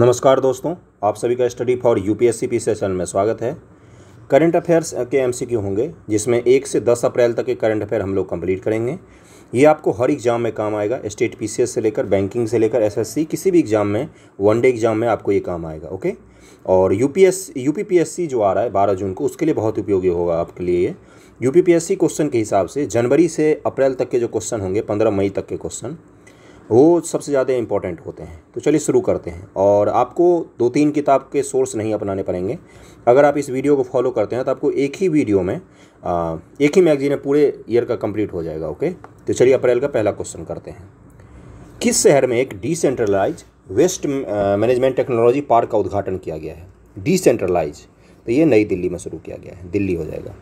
नमस्कार दोस्तों आप सभी का study for UPSC P session में स्वागत है करंट अफेयर्स के एमसीक्यू होंगे जिसमें एक से दस अप्रैल तक के करंट अफेयर हम लोग कंप्लीट करेंगे ये आपको हर एग्ज़ाम में काम आएगा स्टेट पीसीएस से लेकर बैंकिंग से लेकर एसएससी किसी भी एग्ज़ाम में वन डे एग्ज़ाम में आपको ये काम आएगा ओके और यू यूपीपीएससी जो आ रहा है बारह जून को उसके लिए बहुत उपयोगी होगा आपके लिए ये यूपीपीएससी क्वेश्चन के हिसाब से जनवरी से अप्रैल तक के जो क्वेश्चन होंगे पंद्रह मई तक के क्वेश्चन वो सबसे ज़्यादा इम्पॉर्टेंट होते हैं तो चलिए शुरू करते हैं और आपको दो तीन किताब के सोर्स नहीं अपनाने पड़ेंगे अगर आप इस वीडियो को फॉलो करते हैं तो आपको एक ही वीडियो में आ, एक ही मैगजीन में पूरे ईयर का कंप्लीट हो जाएगा ओके तो चलिए अप्रैल का पहला क्वेश्चन करते हैं किस शहर में एक decentralise waste management technology park का उद्घाटन किया गया है डिसेंट्रलाइज तो ये नई दिल्ली में शुरू किया गया है दिल्ली हो जाएगा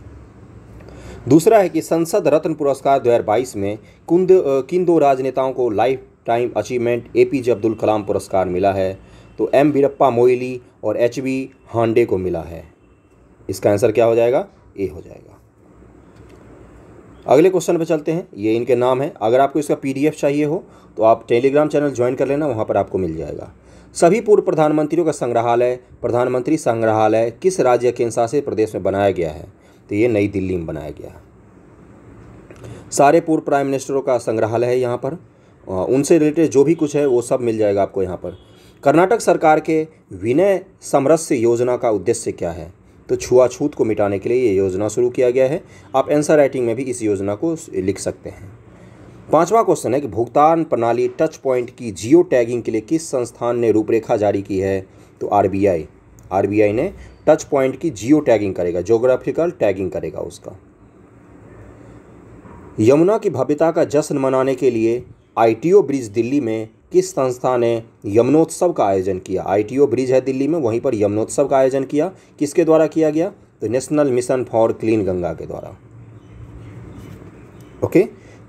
दूसरा है कि संसद रत्न पुरस्कार 2022 में कुंद किन दो राजनेताओं को lifetime achievement A P J Abdul Kalam पुरस्कार मिला है तो एम बीरप्पा मोइली और एच बी हांडे को मिला है इसका आंसर क्या हो जाएगा ए हो जाएगा अगले क्वेश्चन पे चलते हैं ये इनके नाम हैं अगर आपको इसका एफ चाहिए हो तो आप टेलीग्राम चैनल ज्वाइन कर लेना वहाँ पर आपको मिल जाएगा सभी पूर्व प्रधानमंत्रियों का संग्रहालय प्रधानमंत्री संग्रहालय किस राज्य के शासित प्रदेश में बनाया गया है तो ये नई दिल्ली में बनाया गया है सारे पूर्व प्राइम मिनिस्टरों का संग्रहालय है यहाँ पर उनसे रिलेटेड जो भी कुछ है वो सब मिल जाएगा आपको यहाँ पर कर्नाटक सरकार के विनय समरस्य योजना का उद्देश्य क्या है तो छुआछूत को मिटाने के लिए ये योजना शुरू किया गया है आप एंसर राइटिंग में भी इस योजना को लिख सकते हैं पांचवा क्वेश्चन है कि भुगतान प्रणाली टच पॉइंट की जियो टैगिंग के लिए किस संस्थान ने रूपरेखा जारी की है तो बी आई ने टच पॉइंट की जियो टैगिंग करेगा जोग्राफिकल टैगिंग करेगा उसका यमुना की भव्यता का जश्न मनाने के लिए आईटीओ ब्रिज दिल्ली में किस संस्था ने यमुनोत्सव का आयोजन किया आईटीओ ब्रिज है दिल्ली में वहीं पर यमुनोत्सव का आयोजन किया किसके द्वारा किया गया तो national mission for clean Ganga के द्वारा ओके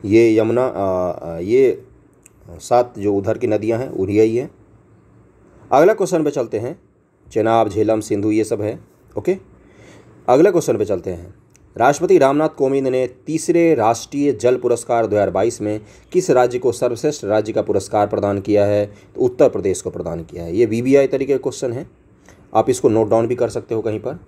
ये यमुना ये सात जो उधर की नदियां हैं उन्हीं ही है अगला क्वेश्चन पे चलते हैं चेनाब झेलम सिंधु ये सब है ओके अगला क्वेश्चन पे चलते हैं राष्ट्रपति रामनाथ कोविंद ने तीसरे राष्ट्रीय जल पुरस्कार 2022 में किस राज्य को सर्वश्रेष्ठ राज्य का पुरस्कार प्रदान किया है तो उत्तर प्रदेश को प्रदान किया है ये वी तरीके का क्वेश्चन है आप इसको नोट डाउन भी कर सकते हो कहीं पर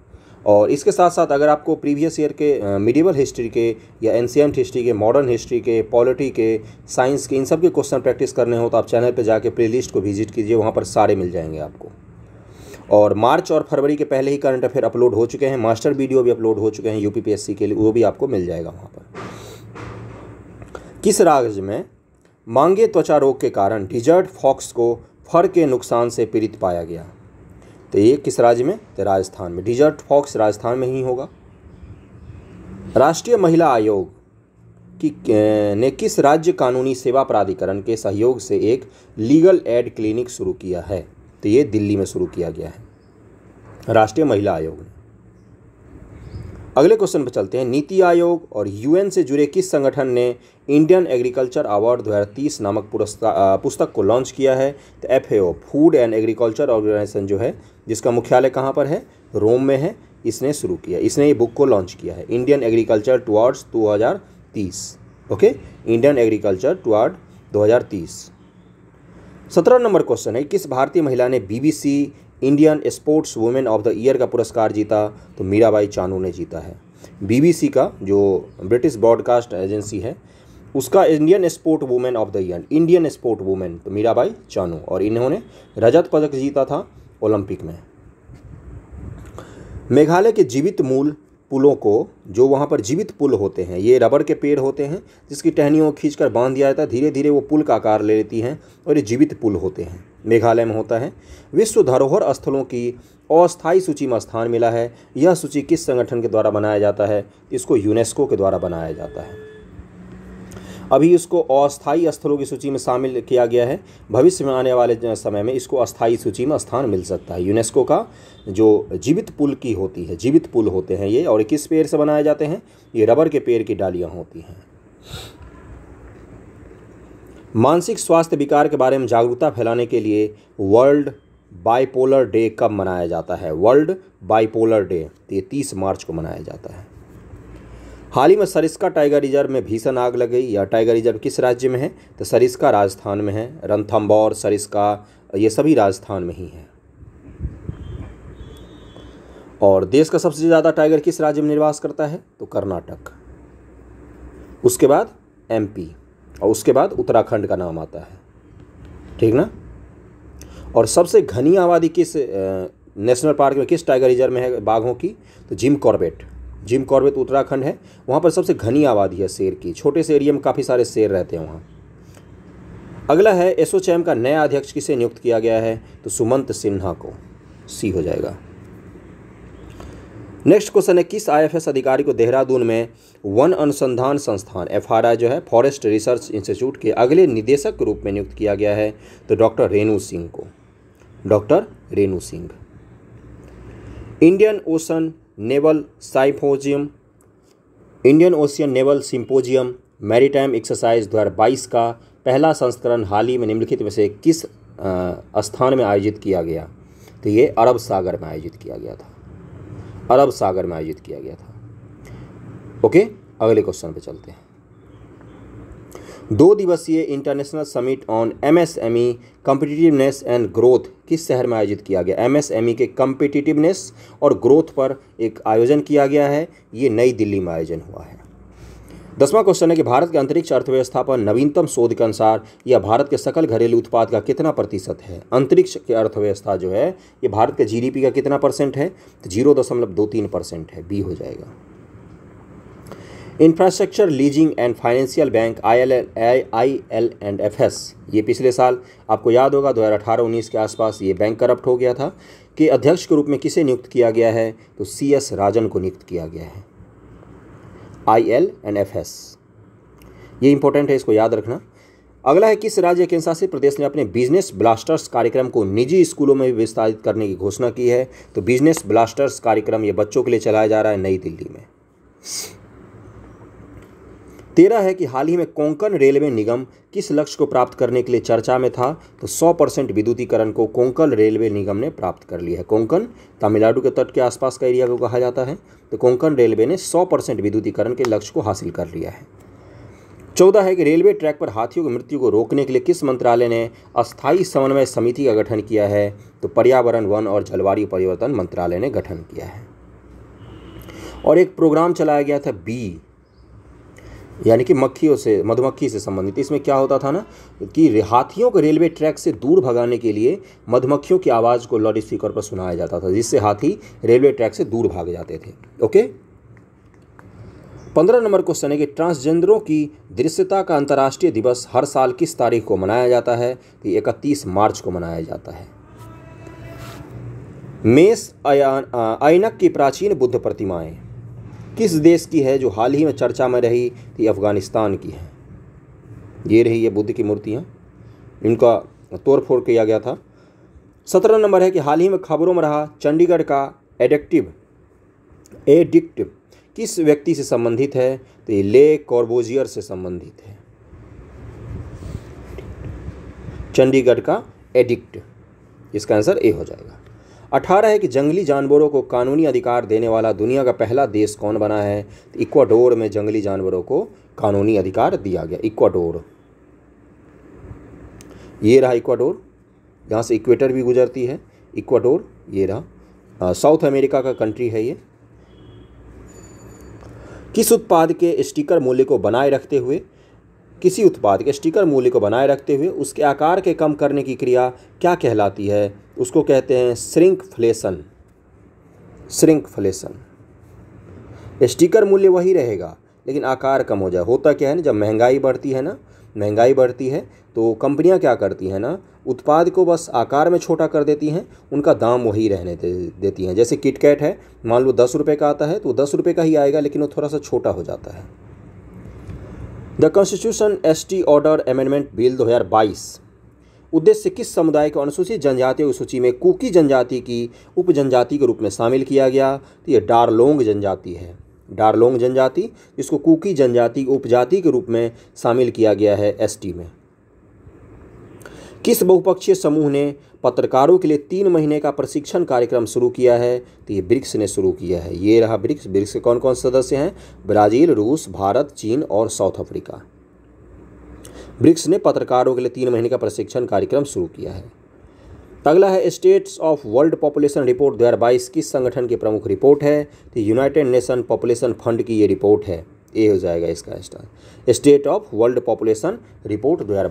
और इसके साथ साथ अगर आपको प्रीवियस ईयर के मिडिवल हिस्ट्री के या एन हिस्ट्री के मॉडर्न हिस्ट्री के पॉलिटी के साइंस के इन सब के क्वेश्चन प्रैक्टिस करने हो तो आप चैनल पर जाके लिस्ट को विजिट कीजिए वहाँ पर सारे मिल जाएंगे आपको और मार्च और फरवरी के पहले ही करंट अफेयर अपलोड हो चुके हैं मास्टर वीडियो भी अपलोड हो चुके हैं यूपीपीएससी के लिए वो भी आपको मिल जाएगा वहाँ पर किस राज्य में मांगे त्वचा रोग के कारण डिजर्ट फॉक्स को फर के नुकसान से पीड़ित पाया गया तो ये किस राज्य में तो राजस्थान में डिजर्ट फॉक्स राजस्थान में ही होगा राष्ट्रीय महिला आयोग की ने किस राज्य कानूनी सेवा प्राधिकरण के सहयोग से एक लीगल एड क्लिनिक शुरू किया है तो ये दिल्ली में शुरू किया गया है राष्ट्रीय महिला आयोग अगले क्वेश्चन पर चलते हैं नीति आयोग और यूएन से जुड़े किस संगठन ने इंडियन एग्रीकल्चर अवार्ड दो हज़ार तीस नामक पुस्तक को लॉन्च किया है तो F food and agriculture organisation जो है जिसका मुख्यालय कहाँ पर है रोम में है इसने शुरू किया इसने ये बुक को लॉन्च किया है इंडियन एग्रीकल्चर टुआर्ड्स दो हज़ार तीस ओके इंडियन एग्रीकल्चर टुआर्ड दो हज़ार तीस सत्रह नंबर क्वेश्चन है किस भारतीय महिला ने BBC Indian sports women of the year का पुरस्कार जीता तो मीराबाई चानू ने जीता है बीबीसी का जो ब्रिटिश ब्रॉडकास्ट एजेंसी है उसका Indian sport women of the year Indian sport women तो मीराबाई चानू और इन्होंने रजत पदक जीता था ओलंपिक में मेघालय के जीवित मूल पुलों को जो वहाँ पर जीवित पुल होते हैं ये रबर के पेड़ होते हैं जिसकी टहनियों को खींचकर बांध दिया जाता है धीरे धीरे वो पुल का आकार ले लेती हैं और ये जीवित पुल होते हैं मेघालय में होता है विश्व धरोहर स्थलों की अस्थायी सूची में स्थान मिला है यह सूची किस संगठन के द्वारा बनाया जाता है इसको यूनेस्को के द्वारा बनाया जाता है अभी इसको अस्थायी स्थलों की सूची में शामिल किया गया है भविष्य में आने वाले समय में इसको अस्थायी सूची में स्थान मिल सकता है यूनेस्को का जो जीवित पुल की होती है जीवित पुल होते हैं ये और किस पेड़ से बनाए जाते हैं ये रबर के पेड़ की डालियाँ होती हैं मानसिक स्वास्थ्य विकार के बारे में जागरूकता फैलाने के लिए वर्ल्ड बाइपोलर डे कब मनाया जाता है वर्ल्ड बाइपोलर डे तो ये तीस मार्च को मनाया जाता है हाल ही में सरिस्का टाइगर रिजर्व में भीषण आग लग गई या टाइगर रिजर्व किस राज्य में है तो सरिस्का राजस्थान में है रणथम्बौर सरिस्का ये सभी राजस्थान में ही हैं और देश का सबसे ज़्यादा टाइगर किस राज्य में निर्वास करता है तो कर्नाटक उसके बाद एमपी और उसके बाद उत्तराखंड का नाम आता है ठीक ना और सबसे घनी आबादी किस नेशनल पार्क में किस टाइगर रिजर्व में है बाघों की तो Jim Corbett Jim Corbett Uttarakhand है वहाँ पर सबसे घनी आबादी है शेर की छोटे से एरिया में काफ़ी सारे शेर रहते हैं वहाँ अगला है एसोचैम का नया अध्यक्ष किसे नियुक्त किया गया है तो सुमंत सिन्हा को सी हो जाएगा नेक्स्ट क्वेश्चन है किस आईएफएस अधिकारी को देहरादून में वन अनुसंधान संस्थान एफ जो है फॉरेस्ट रिसर्च इंस्टीट्यूट के अगले निदेशक के रूप में नियुक्त किया गया है तो डॉक्टर रेणु सिंह को doctor Renu Singh Indian ocean naval symposium Indian ocean naval symposium maritime exercise 2022 का पहला संस्करण हाल ही में निम्नलिखित में से किस स्थान में आयोजित किया गया तो ये अरब सागर में आयोजित किया गया था अरब सागर में आयोजित किया गया था ओके अगले क्वेश्चन पे चलते हैं दो दिवसीय international summit on MSME competitiveness and growth किस शहर में आयोजित किया गया एमएसएमई e के कम्पिटिटिवनेस और ग्रोथ पर एक आयोजन किया गया है ये नई दिल्ली में आयोजन हुआ है दसवां क्वेश्चन है कि भारत के अंतरिक्ष अर्थव्यवस्था पर नवीनतम शोध के अनुसार यह भारत के सकल घरेलू उत्पाद का कितना प्रतिशत है अंतरिक्ष की अर्थव्यवस्था जो है ये भारत के जीडीपी का कितना परसेंट है तो जीरो दशमलव दो तीन परसेंट है बी हो जाएगा infrastructure leasing and financial bank I L I L and F S ये पिछले साल आपको याद होगा दो हज़ार अठारह उन्नीस के आसपास ये बैंक करप्ट हो गया था कि अध्यक्ष के रूप में किसे नियुक्त किया गया है तो सी एस राजन को नियुक्त किया गया है I L and F S ये इंपॉर्टेंट है इसको याद रखना अगला है किस राज्य केंद्र शासित प्रदेश ने अपने बिजनेस ब्लास्टर्स कार्यक्रम को निजी स्कूलों में भी विस्तारित करने की घोषणा की है तो बिजनेस ब्लास्टर्स कार्यक्रम ये बच्चों के लिए चलाया जा रहा है नई दिल्ली में तेरह है कि हाल ही में कोंकण रेलवे निगम किस लक्ष्य को प्राप्त करने के लिए चर्चा में था तो 100 परसेंट विद्युतीकरण को कोंकण रेलवे निगम ने प्राप्त कर लिया है कोंकण तमिलनाडु के तट के आसपास का एरिया को कहा जाता है तो कोंकण रेलवे ने 100 परसेंट विद्युतीकरण के लक्ष्य को हासिल कर लिया है चौदह है कि रेलवे ट्रैक पर हाथियों की मृत्यु को रोकने के लिए किस मंत्रालय ने अस्थायी समन्वय समिति का गठन किया है तो पर्यावरण वन और जलवायु परिवर्तन मंत्रालय ने गठन किया है और एक प्रोग्राम चलाया गया था बी यानी कि मक्खियों से मधुमक्खी से संबंधित तो इसमें क्या होता था ना कि हाथियों को रेलवे ट्रैक से दूर भगाने के लिए मधुमक्खियों की आवाज़ को लाउड स्पीकर पर सुनाया जाता था जिससे हाथी रेलवे ट्रैक से दूर भाग जाते थे ओके पंद्रह नंबर क्वेश्चन है कि ट्रांसजेंडरों की दृश्यता का अंतर्राष्ट्रीय दिवस हर साल किस तारीख को मनाया जाता है तो इकतीस मार्च को मनाया जाता है मेष अयनक की प्राचीन बुद्ध प्रतिमाएं किस देश की है जो हाल ही में चर्चा में रही थी अफ़गानिस्तान की है ये रही ये बुद्ध की मूर्तियाँ इनका तोड़ फोड़ किया गया था सत्रह नंबर है कि हाल ही में खबरों में रहा चंडीगढ़ का एडिक्टिव एडिक्टिव किस व्यक्ति से संबंधित है तो ये ले कॉर्बोजियर से संबंधित है चंडीगढ़ का एडिक्ट इसका आंसर ए हो जाएगा अठारह है कि जंगली जानवरों को कानूनी अधिकार देने वाला दुनिया का पहला देश कौन बना है तो इक्वाडोर में जंगली जानवरों को कानूनी अधिकार दिया गया इक्वाडोर ये रहा इक्वाडोर यहाँ से इक्वेटर भी गुजरती है इक्वाडोर ये रहा साउथ अमेरिका का कंट्री है ये किस उत्पाद के स्टिकर मूल्य को बनाए रखते हुए किसी उत्पाद के स्टिकर मूल्य को बनाए रखते हुए उसके आकार के कम करने की क्रिया क्या कहलाती है उसको कहते हैं फ्लेशन श्रिंकफ्लेशन फ्लेशन स्टिकर मूल्य वही रहेगा लेकिन आकार कम हो जाए होता क्या है ना जब महंगाई बढ़ती है ना महंगाई बढ़ती है तो कंपनियां क्या करती हैं ना उत्पाद को बस आकार में छोटा कर देती हैं उनका दाम वही रहने दे, देती हैं जैसे किटकैट है मान लो दस रुपये का आता है तो दस रुपये का ही आएगा लेकिन वो थोड़ा सा छोटा हो जाता है the constitution ST order amendment bill 2022 उद्देश्य किस समुदाय को अनुसूचित जनजातियों की सूची में कुकी जनजाति की उप जनजाति के रूप में शामिल किया गया तो यह डारलोंग जनजाति है डारलोंग जनजाति जिसको कुकी जनजाति उपजाति के रूप में शामिल किया गया है एसटी में किस बहुपक्षीय समूह ने पत्रकारों के लिए तीन महीने का प्रशिक्षण कार्यक्रम शुरू किया है तो ये ब्रिक्स ने शुरू किया है ये रहा ब्रिक्स ब्रिक्स के कौन कौन सदस्य हैं ब्राज़ील रूस भारत चीन और साउथ अफ्रीका ब्रिक्स ने पत्रकारों के लिए तीन महीने का प्रशिक्षण कार्यक्रम शुरू किया है अगला है status of world population report दो किस संगठन की प्रमुख रिपोर्ट है तो यूनाइटेड नेशन पॉपुलेशन फंड की ये रिपोर्ट है ए हो जाएगा इसका star state of world population report दो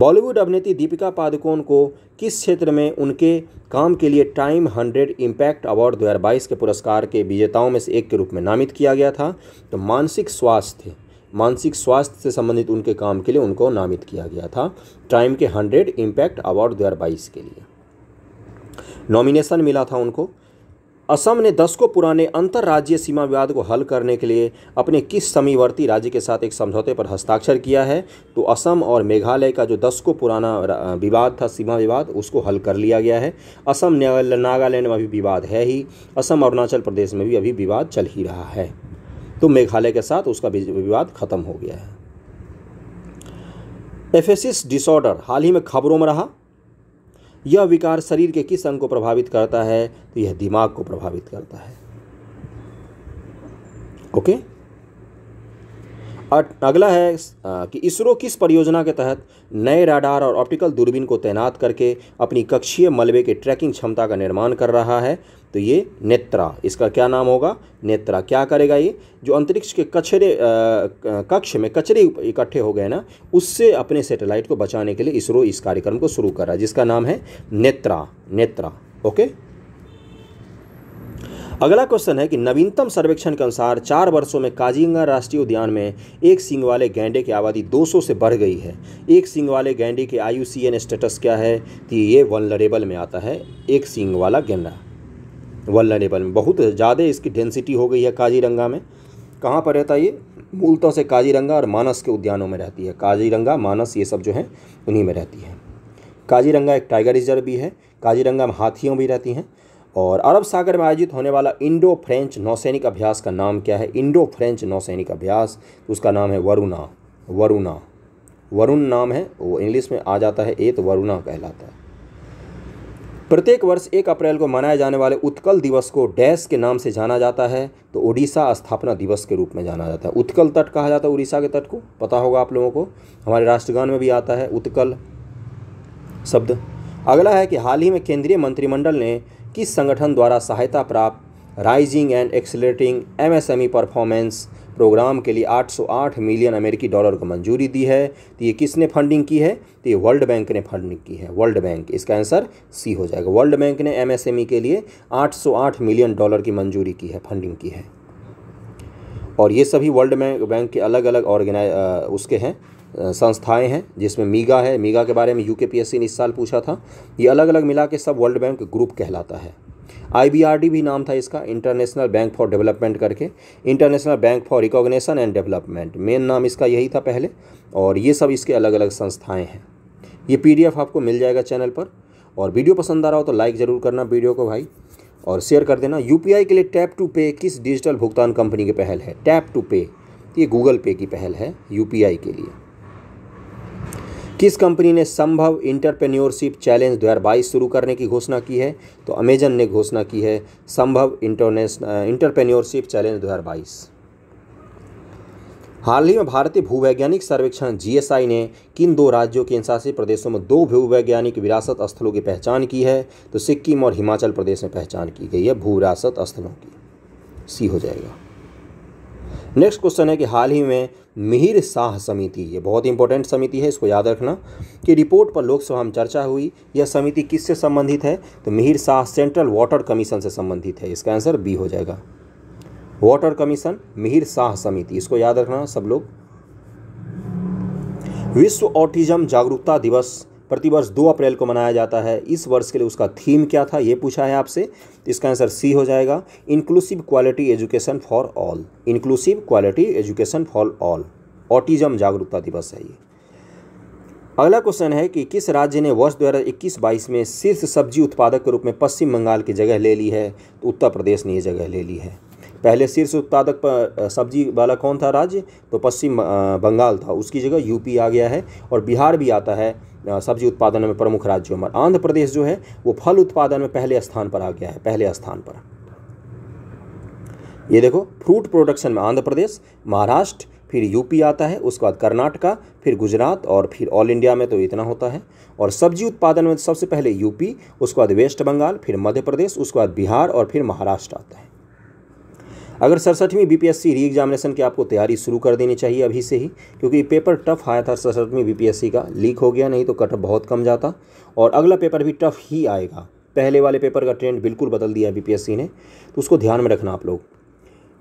बॉलीवुड अभिनेत्री दीपिका पादुकोण को किस क्षेत्र में उनके काम के लिए टाइम हंड्रेड इम्पैक्ट अवार्ड 2022 के पुरस्कार के विजेताओं में से एक के रूप में नामित किया गया था तो मानसिक स्वास्थ्य मानसिक स्वास्थ्य से संबंधित उनके काम के लिए उनको नामित किया गया था टाइम के हंड्रेड इम्पैक्ट अवार्ड दो के लिए नॉमिनेशन मिला था उनको असम ने दशकों पुराने अंतर्राज्यीय सीमा विवाद को हल करने के लिए अपने किस समीवर्ती राज्य के साथ एक समझौते पर हस्ताक्षर किया है तो असम और मेघालय का जो दशकों पुराना विवाद था सीमा विवाद उसको हल कर लिया गया है असम नागालैंड में अभी विवाद है ही असम अरुणाचल प्रदेश में भी अभी विवाद चल ही रहा है तो मेघालय के साथ उसका विवाद खत्म हो गया है एफेसिस डिसऑर्डर हाल ही में खबरों में रहा यह विकार शरीर के किस अंग को प्रभावित करता है तो यह दिमाग को प्रभावित करता है ओके और अगला है कि इसरो किस परियोजना के तहत नए राडार और ऑप्टिकल दूरबीन को तैनात करके अपनी कक्षीय मलबे के ट्रैकिंग क्षमता का निर्माण कर रहा है तो ये नेत्रा इसका क्या नाम होगा नेत्रा क्या करेगा ये जो अंतरिक्ष के कचरे कक्ष में कचरे इकट्ठे हो गए ना उससे अपने सैटेलाइट को बचाने के लिए इसरो इस कार्यक्रम को शुरू कर रहा है जिसका नाम है नेत्रा नेत्रा ओके अगला क्वेश्चन है कि नवीनतम सर्वेक्षण के अनुसार चार वर्षों में काजीगंगा राष्ट्रीय उद्यान में एक सिंग वाले गैंडे की आबादी 200 से बढ़ गई है एक सिंग वाले गैंडे के आयुसीएन स्टेटस क्या है कि ये वनलरेबल में आता है एक सिंग वाला गैंडा नेपाल में बहुत ज़्यादा इसकी डेंसिटी हो गई है काजीरंगा में कहाँ पर रहता है ये मूलतः से काजीरंगा और मानस के उद्यानों में रहती है काजीरंगा मानस ये सब जो है उन्हीं में रहती है काजीरंगा एक टाइगर रिजर्व भी है काजीरंगा में हाथियों भी रहती हैं और अरब सागर में आयोजित होने वाला इंडो फ्रेंच नौसैनिक अभ्यास का नाम क्या है इंडो फ्रेंच नौसैनिक अभ्यास उसका नाम है वरुणा वरुणा वरुण नाम है वो इंग्लिश में आ जाता है ए तो वरुणा कहलाता है प्रत्येक वर्ष एक अप्रैल को मनाए जाने वाले उत्कल दिवस को डैश के नाम से जाना जाता है तो ओडिशा स्थापना दिवस के रूप में जाना जाता है उत्कल तट कहा जाता है उड़ीसा के तट को पता होगा आप लोगों को हमारे राष्ट्रगान में भी आता है उत्कल शब्द अगला है कि हाल ही में केंद्रीय मंत्रिमंडल ने किस संगठन द्वारा सहायता प्राप्त rising and accelerating MSME performance programme के लिए 808 मिलियन अमेरिकी डॉलर को मंजूरी दी है तो ये किसने फंडिंग की है तो ये वर्ल्ड बैंक ने फंडिंग की है वर्ल्ड बैंक इसका आंसर सी हो जाएगा वर्ल्ड बैंक ने एमएसएमई e के लिए 808 मिलियन डॉलर की मंजूरी की है फंडिंग की है और ये सभी वर्ल्ड बैंक के अलग अलग ऑर्गेनाइज उसके हैं संस्थाएं हैं जिसमें मीगा है मीगा के बारे में यू के पी एस सी ने इस साल पूछा था ये अलग अलग मिला के सब वर्ल्ड बैंक ग्रुप कहलाता है आईबीआरडी भी नाम था इसका इंटरनेशनल बैंक फॉर डेवलपमेंट करके international bank for recognition and development main नाम इसका यही था पहले और ये सब इसके अलग अलग संस्थाएँ हैं ये पी आपको मिल जाएगा चैनल पर और वीडियो पसंद आ रहा हो तो लाइक ज़रूर करना वीडियो को भाई और शेयर कर देना यू के लिए टैप टू पे किस डिजिटल भुगतान कंपनी की पहल है टैप टू पे ये गूगल पे की पहल है यू के लिए किस कंपनी ने संभव इंटरप्रेन्योरशिप चैलेंज 2022 शुरू करने की घोषणा की है तो अमेजन ने घोषणा की है संभव इंटरनेशनल इंटरप्रेन्योरशिप चैलेंज 2022 हाल ही में भारतीय भूवैज्ञानिक सर्वेक्षण जीएसआई ने किन दो राज्यों के शासित प्रदेशों में दो भूवैज्ञानिक विरासत स्थलों की पहचान की है तो सिक्किम और हिमाचल प्रदेश में पहचान की गई है भू विरासत स्थलों की सी हो जाएगा नेक्स्ट क्वेश्चन है कि हाल ही में मिहिर शाह समिति ये बहुत इंपॉर्टेंट समिति है इसको याद रखना कि रिपोर्ट पर लोकसभा में चर्चा हुई यह समिति किससे संबंधित है तो Mihir Shah central water commission से संबंधित है इसका आंसर बी हो जाएगा वाटर कमीशन मिहिर शाह समिति इसको याद रखना सब लोग विश्व ऑटिज्म जागरूकता दिवस प्रतिवर्ष दो अप्रैल को मनाया जाता है इस वर्ष के लिए उसका थीम क्या था ये पूछा है आपसे इसका आंसर सी हो जाएगा inclusive quality education for all inclusive quality education for all autism जागरूकता दिवस है ये अगला क्वेश्चन है कि किस राज्य ने वर्ष 2021-22 में शीर्ष सब्जी उत्पादक के रूप में पश्चिम बंगाल की जगह ले ली है तो उत्तर प्रदेश ने ये जगह ले ली है पहले शीर्ष उत्पादक सब्जी वाला कौन था राज्य तो पश्चिम बंगाल था उसकी जगह यूपी आ गया है और बिहार भी आता है सब्जी उत्पादन में प्रमुख राज्यों में आंध्र प्रदेश जो है वो फल उत्पादन में पहले स्थान पर आ गया है पहले स्थान पर ये देखो फ्रूट प्रोडक्शन में आंध्र प्रदेश महाराष्ट्र फिर यूपी आता है उसके बाद कर्नाटका फिर गुजरात और फिर ऑल इंडिया में तो इतना होता है और सब्जी उत्पादन में सबसे पहले यूपी उसके बाद वेस्ट बंगाल फिर मध्य प्रदेश उसके बाद बिहार और फिर महाराष्ट्र आता है अगर सड़सठवीं सी री एग्जामिनेशन की आपको तैयारी शुरू कर देनी चाहिए अभी से ही क्योंकि पेपर टफ आया था सड़सठवीं सी का लीक हो गया नहीं तो कटअप बहुत कम जाता और अगला पेपर भी टफ ही आएगा पहले वाले पेपर का ट्रेंड बिल्कुल बदल दिया है सी ने तो उसको ध्यान में रखना आप लोग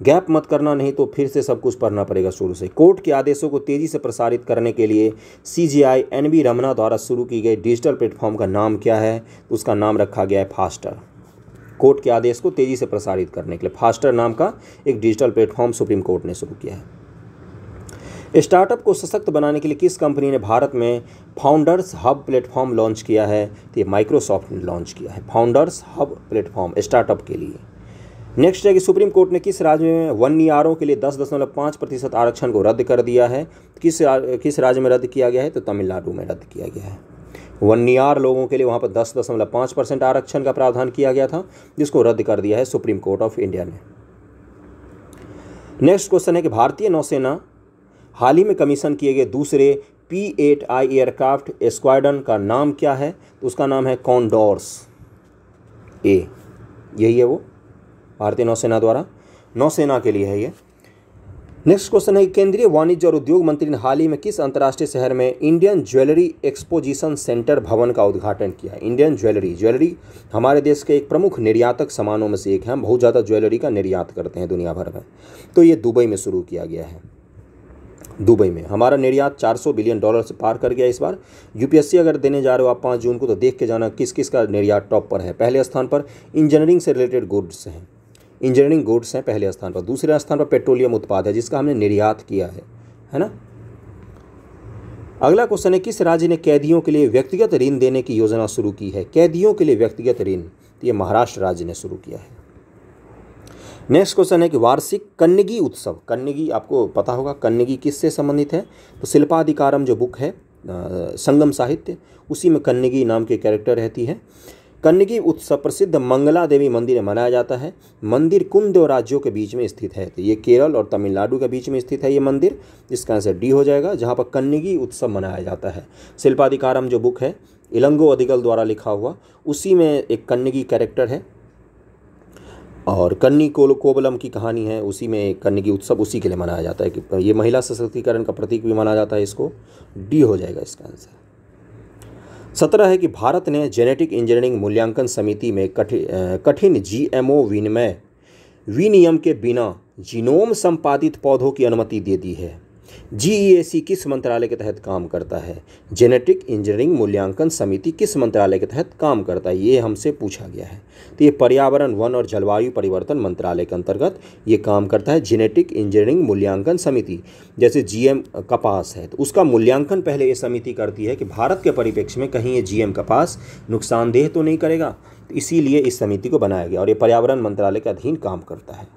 गैप मत करना नहीं तो फिर से सब कुछ पढ़ना पड़ेगा शुरू से कोर्ट के आदेशों को तेज़ी से प्रसारित करने के लिए C J I N V Ramana द्वारा शुरू की गई डिजिटल प्लेटफॉर्म का नाम क्या है उसका नाम रखा गया है फास्टर कोर्ट के आदेश को तेज़ी से प्रसारित करने के लिए फास्टर नाम का एक डिजिटल प्लेटफॉर्म सुप्रीम कोर्ट ने शुरू किया है स्टार्टअप को सशक्त बनाने के लिए किस कंपनी ने भारत में फाउंडर्स हब प्लेटफॉर्म लॉन्च किया है तो ये माइक्रोसॉफ्ट ने लॉन्च किया है फाउंडर्स हब प्लेटफॉर्म स्टार्टअप के लिए नेक्स्ट है कि सुप्रीम कोर्ट ने किस राज्य में वन वन्यआरों के लिए दस दशमलव पाँच प्रतिशत आरक्षण को रद्द कर दिया है किस किस राज्य में रद्द किया गया है तो तमिलनाडु में रद्द किया गया है वन्यार लोगों के लिए वहाँ पर दस दशमलव पाँच परसेंट आरक्षण का प्रावधान किया गया था जिसको रद्द कर दिया है सुप्रीम कोर्ट ऑफ इंडिया ने नेक्स्ट क्वेश्चन है कि भारतीय नौसेना हाल ही में कमीशन किए गए दूसरे P eight I aircraft squadron का नाम क्या है तो उसका नाम है कॉन्डोर्स ए यही है वो भारतीय नौसेना द्वारा नौसेना के लिए है ये नेक्स्ट क्वेश्चन है केंद्रीय वाणिज्य और उद्योग मंत्री ने हाल ही में किस अंतर्राष्ट्रीय शहर में इंडियन ज्वेलरी एक्सपोजिशन सेंटर भवन का उद्घाटन किया इंडियन ज्वेलरी ज्वेलरी हमारे देश के एक प्रमुख निर्यातक सामानों में से एक है हम बहुत ज़्यादा ज्वेलरी का निर्यात करते हैं दुनिया भर में तो ये दुबई में शुरू किया गया है दुबई में हमारा निर्यात 400 बिलियन डॉलर से पार कर गया इस बार यूपीएससी अगर देने जा रहे हो आप पाँच जून को तो देख के जाना किस किस का निर्यात टॉप पर है पहले स्थान पर इंजीनियरिंग से रिलेटेड गुड्स हैं इंजीनियरिंग गुड्स हैं पहले स्थान पर दूसरे स्थान पर पेट्रोलियम उत्पाद है जिसका हमने निर्यात किया है है ना अगला क्वेश्चन है किस राज्य ने कैदियों के लिए व्यक्तिगत ऋण देने की योजना शुरू की है कैदियों के लिए व्यक्तिगत ऋण तो ये महाराष्ट्र राज्य ने शुरू किया है नेक्स्ट क्वेश्चन है कि वार्षिक कन्नगी उत्सव कन्नगी आपको पता होगा कन्नगी किससे संबंधित है तो शिल्पाधिकारम जो बुक है संगम साहित्य उसी में कन्नगी नाम की कैरेक्टर रहती है कन्नगी उत्सव प्रसिद्ध मंगला देवी मंदिर में मनाया जाता है मंदिर कुन दो राज्यों के बीच में स्थित है तो ये केरल और तमिलनाडु के बीच में स्थित है ये मंदिर इसका आंसर डी हो जाएगा जहाँ पर कन्नगी उत्सव मनाया जाता है शिल्पाधिकारम जो बुक है इलंगो अधिगल द्वारा लिखा हुआ उसी में एक कन्नगी कैरेक्टर है और कन्नी कोल कोबलम की कहानी है उसी में कन्नगी उत्सव उसी के लिए मनाया जाता है कि ये महिला सशक्तिकरण का प्रतीक भी माना जाता है इसको डी हो जाएगा इसका आंसर सत्रह है कि भारत ने जेनेटिक इंजीनियरिंग मूल्यांकन समिति में कठिन कठिन जीएमओ विनिमय विनियम के बिना जीनोम संपादित पौधों की अनुमति दे दी है जी e किस मंत्रालय के तहत काम करता है जेनेटिक इंजीनियरिंग मूल्यांकन समिति किस मंत्रालय के तहत काम करता है ये हमसे पूछा गया है तो ये पर्यावरण वन और जलवायु परिवर्तन मंत्रालय के अंतर्गत ये काम करता है जेनेटिक इंजीनियरिंग मूल्यांकन समिति जैसे जीएम कपास है तो उसका मूल्यांकन पहले ये समिति करती है कि भारत के परिप्रेक्ष्य में कहीं ये जी कपास नुकसानदेह तो नहीं करेगा तो इसीलिए इस समिति को बनाया गया और ये पर्यावरण मंत्रालय के अधीन काम करता है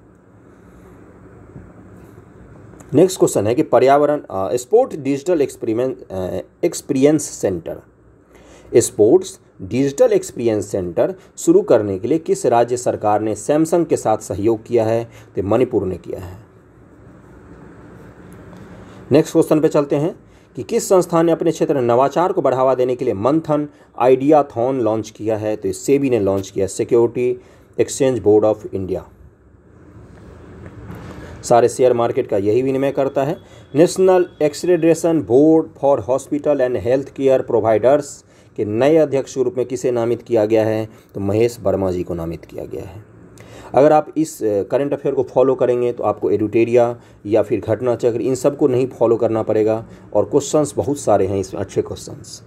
नेक्स्ट क्वेश्चन है कि पर्यावरण sport digital experiment experience centre sports digital experience centre शुरू करने के लिए किस राज्य सरकार ने सैमसंग के साथ सहयोग किया है तो मणिपुर ने किया है नेक्स्ट क्वेश्चन पे चलते हैं कि किस संस्था ने अपने क्षेत्र में नवाचार को बढ़ावा देने के लिए मंथन आइडियाथॉन लॉन्च किया है तो इस सेबी ने लॉन्च किया security exchange board of India सारे शेयर मार्केट का यही विनिमय करता है national accreditation board for hospital and healthcare providers के नए अध्यक्ष के रूप में किसे नामित किया गया है तो महेश वर्मा जी को नामित किया गया है अगर आप इस करंट अफेयर को फॉलो करेंगे तो आपको एडुटेरिया या फिर घटना चक्र इन सबको नहीं फॉलो करना पड़ेगा और क्वेश्चंस बहुत सारे हैं इसमें अच्छे क्वेश्चंस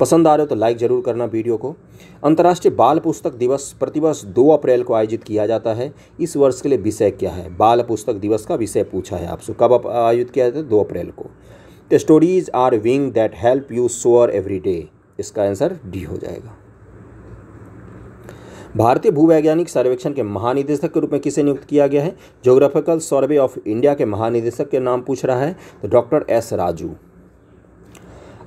पसंद आ रहे हो तो लाइक ज़रूर करना वीडियो को अंतर्राष्ट्रीय बाल पुस्तक दिवस प्रतिवर्ष दो अप्रैल को आयोजित किया जाता है इस वर्ष के लिए विषय क्या है बाल पुस्तक दिवस का विषय पूछा है आपसे कब आयोजित किया जाता है दो अप्रैल को the stories are wing that help you soar every day इसका आंसर डी हो जाएगा भारतीय भूवैज्ञानिक सर्वेक्षण के महानिदेशक के रूप में किसे नियुक्त किया गया है ज्योग्राफिकल सर्वे ऑफ इंडिया के महानिदेशक के नाम पूछ रहा है तो डॉक्टर एस राजू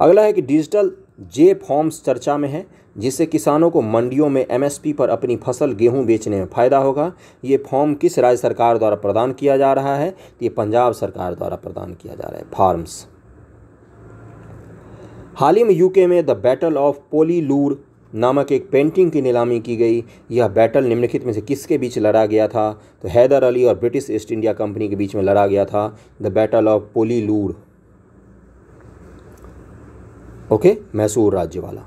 अगला है कि डिजिटल जे फॉर्म्स चर्चा में है जिससे किसानों को मंडियों में एमएसपी पर अपनी फसल गेहूं बेचने में फ़ायदा होगा ये फॉर्म किस राज्य सरकार द्वारा प्रदान किया जा रहा है ये पंजाब सरकार द्वारा प्रदान किया जा रहा है फार्म्स हाल ही में यूके में द बैटल ऑफ पोलीलूर नामक एक पेंटिंग की नीलामी की गई यह बैटल निम्नलिखित में से किसके बीच लड़ा गया था तो हैदर अली और ब्रिटिश ईस्ट इंडिया कंपनी के बीच में लड़ा गया था the battle of Pollilur okay Mysore राज्य वाला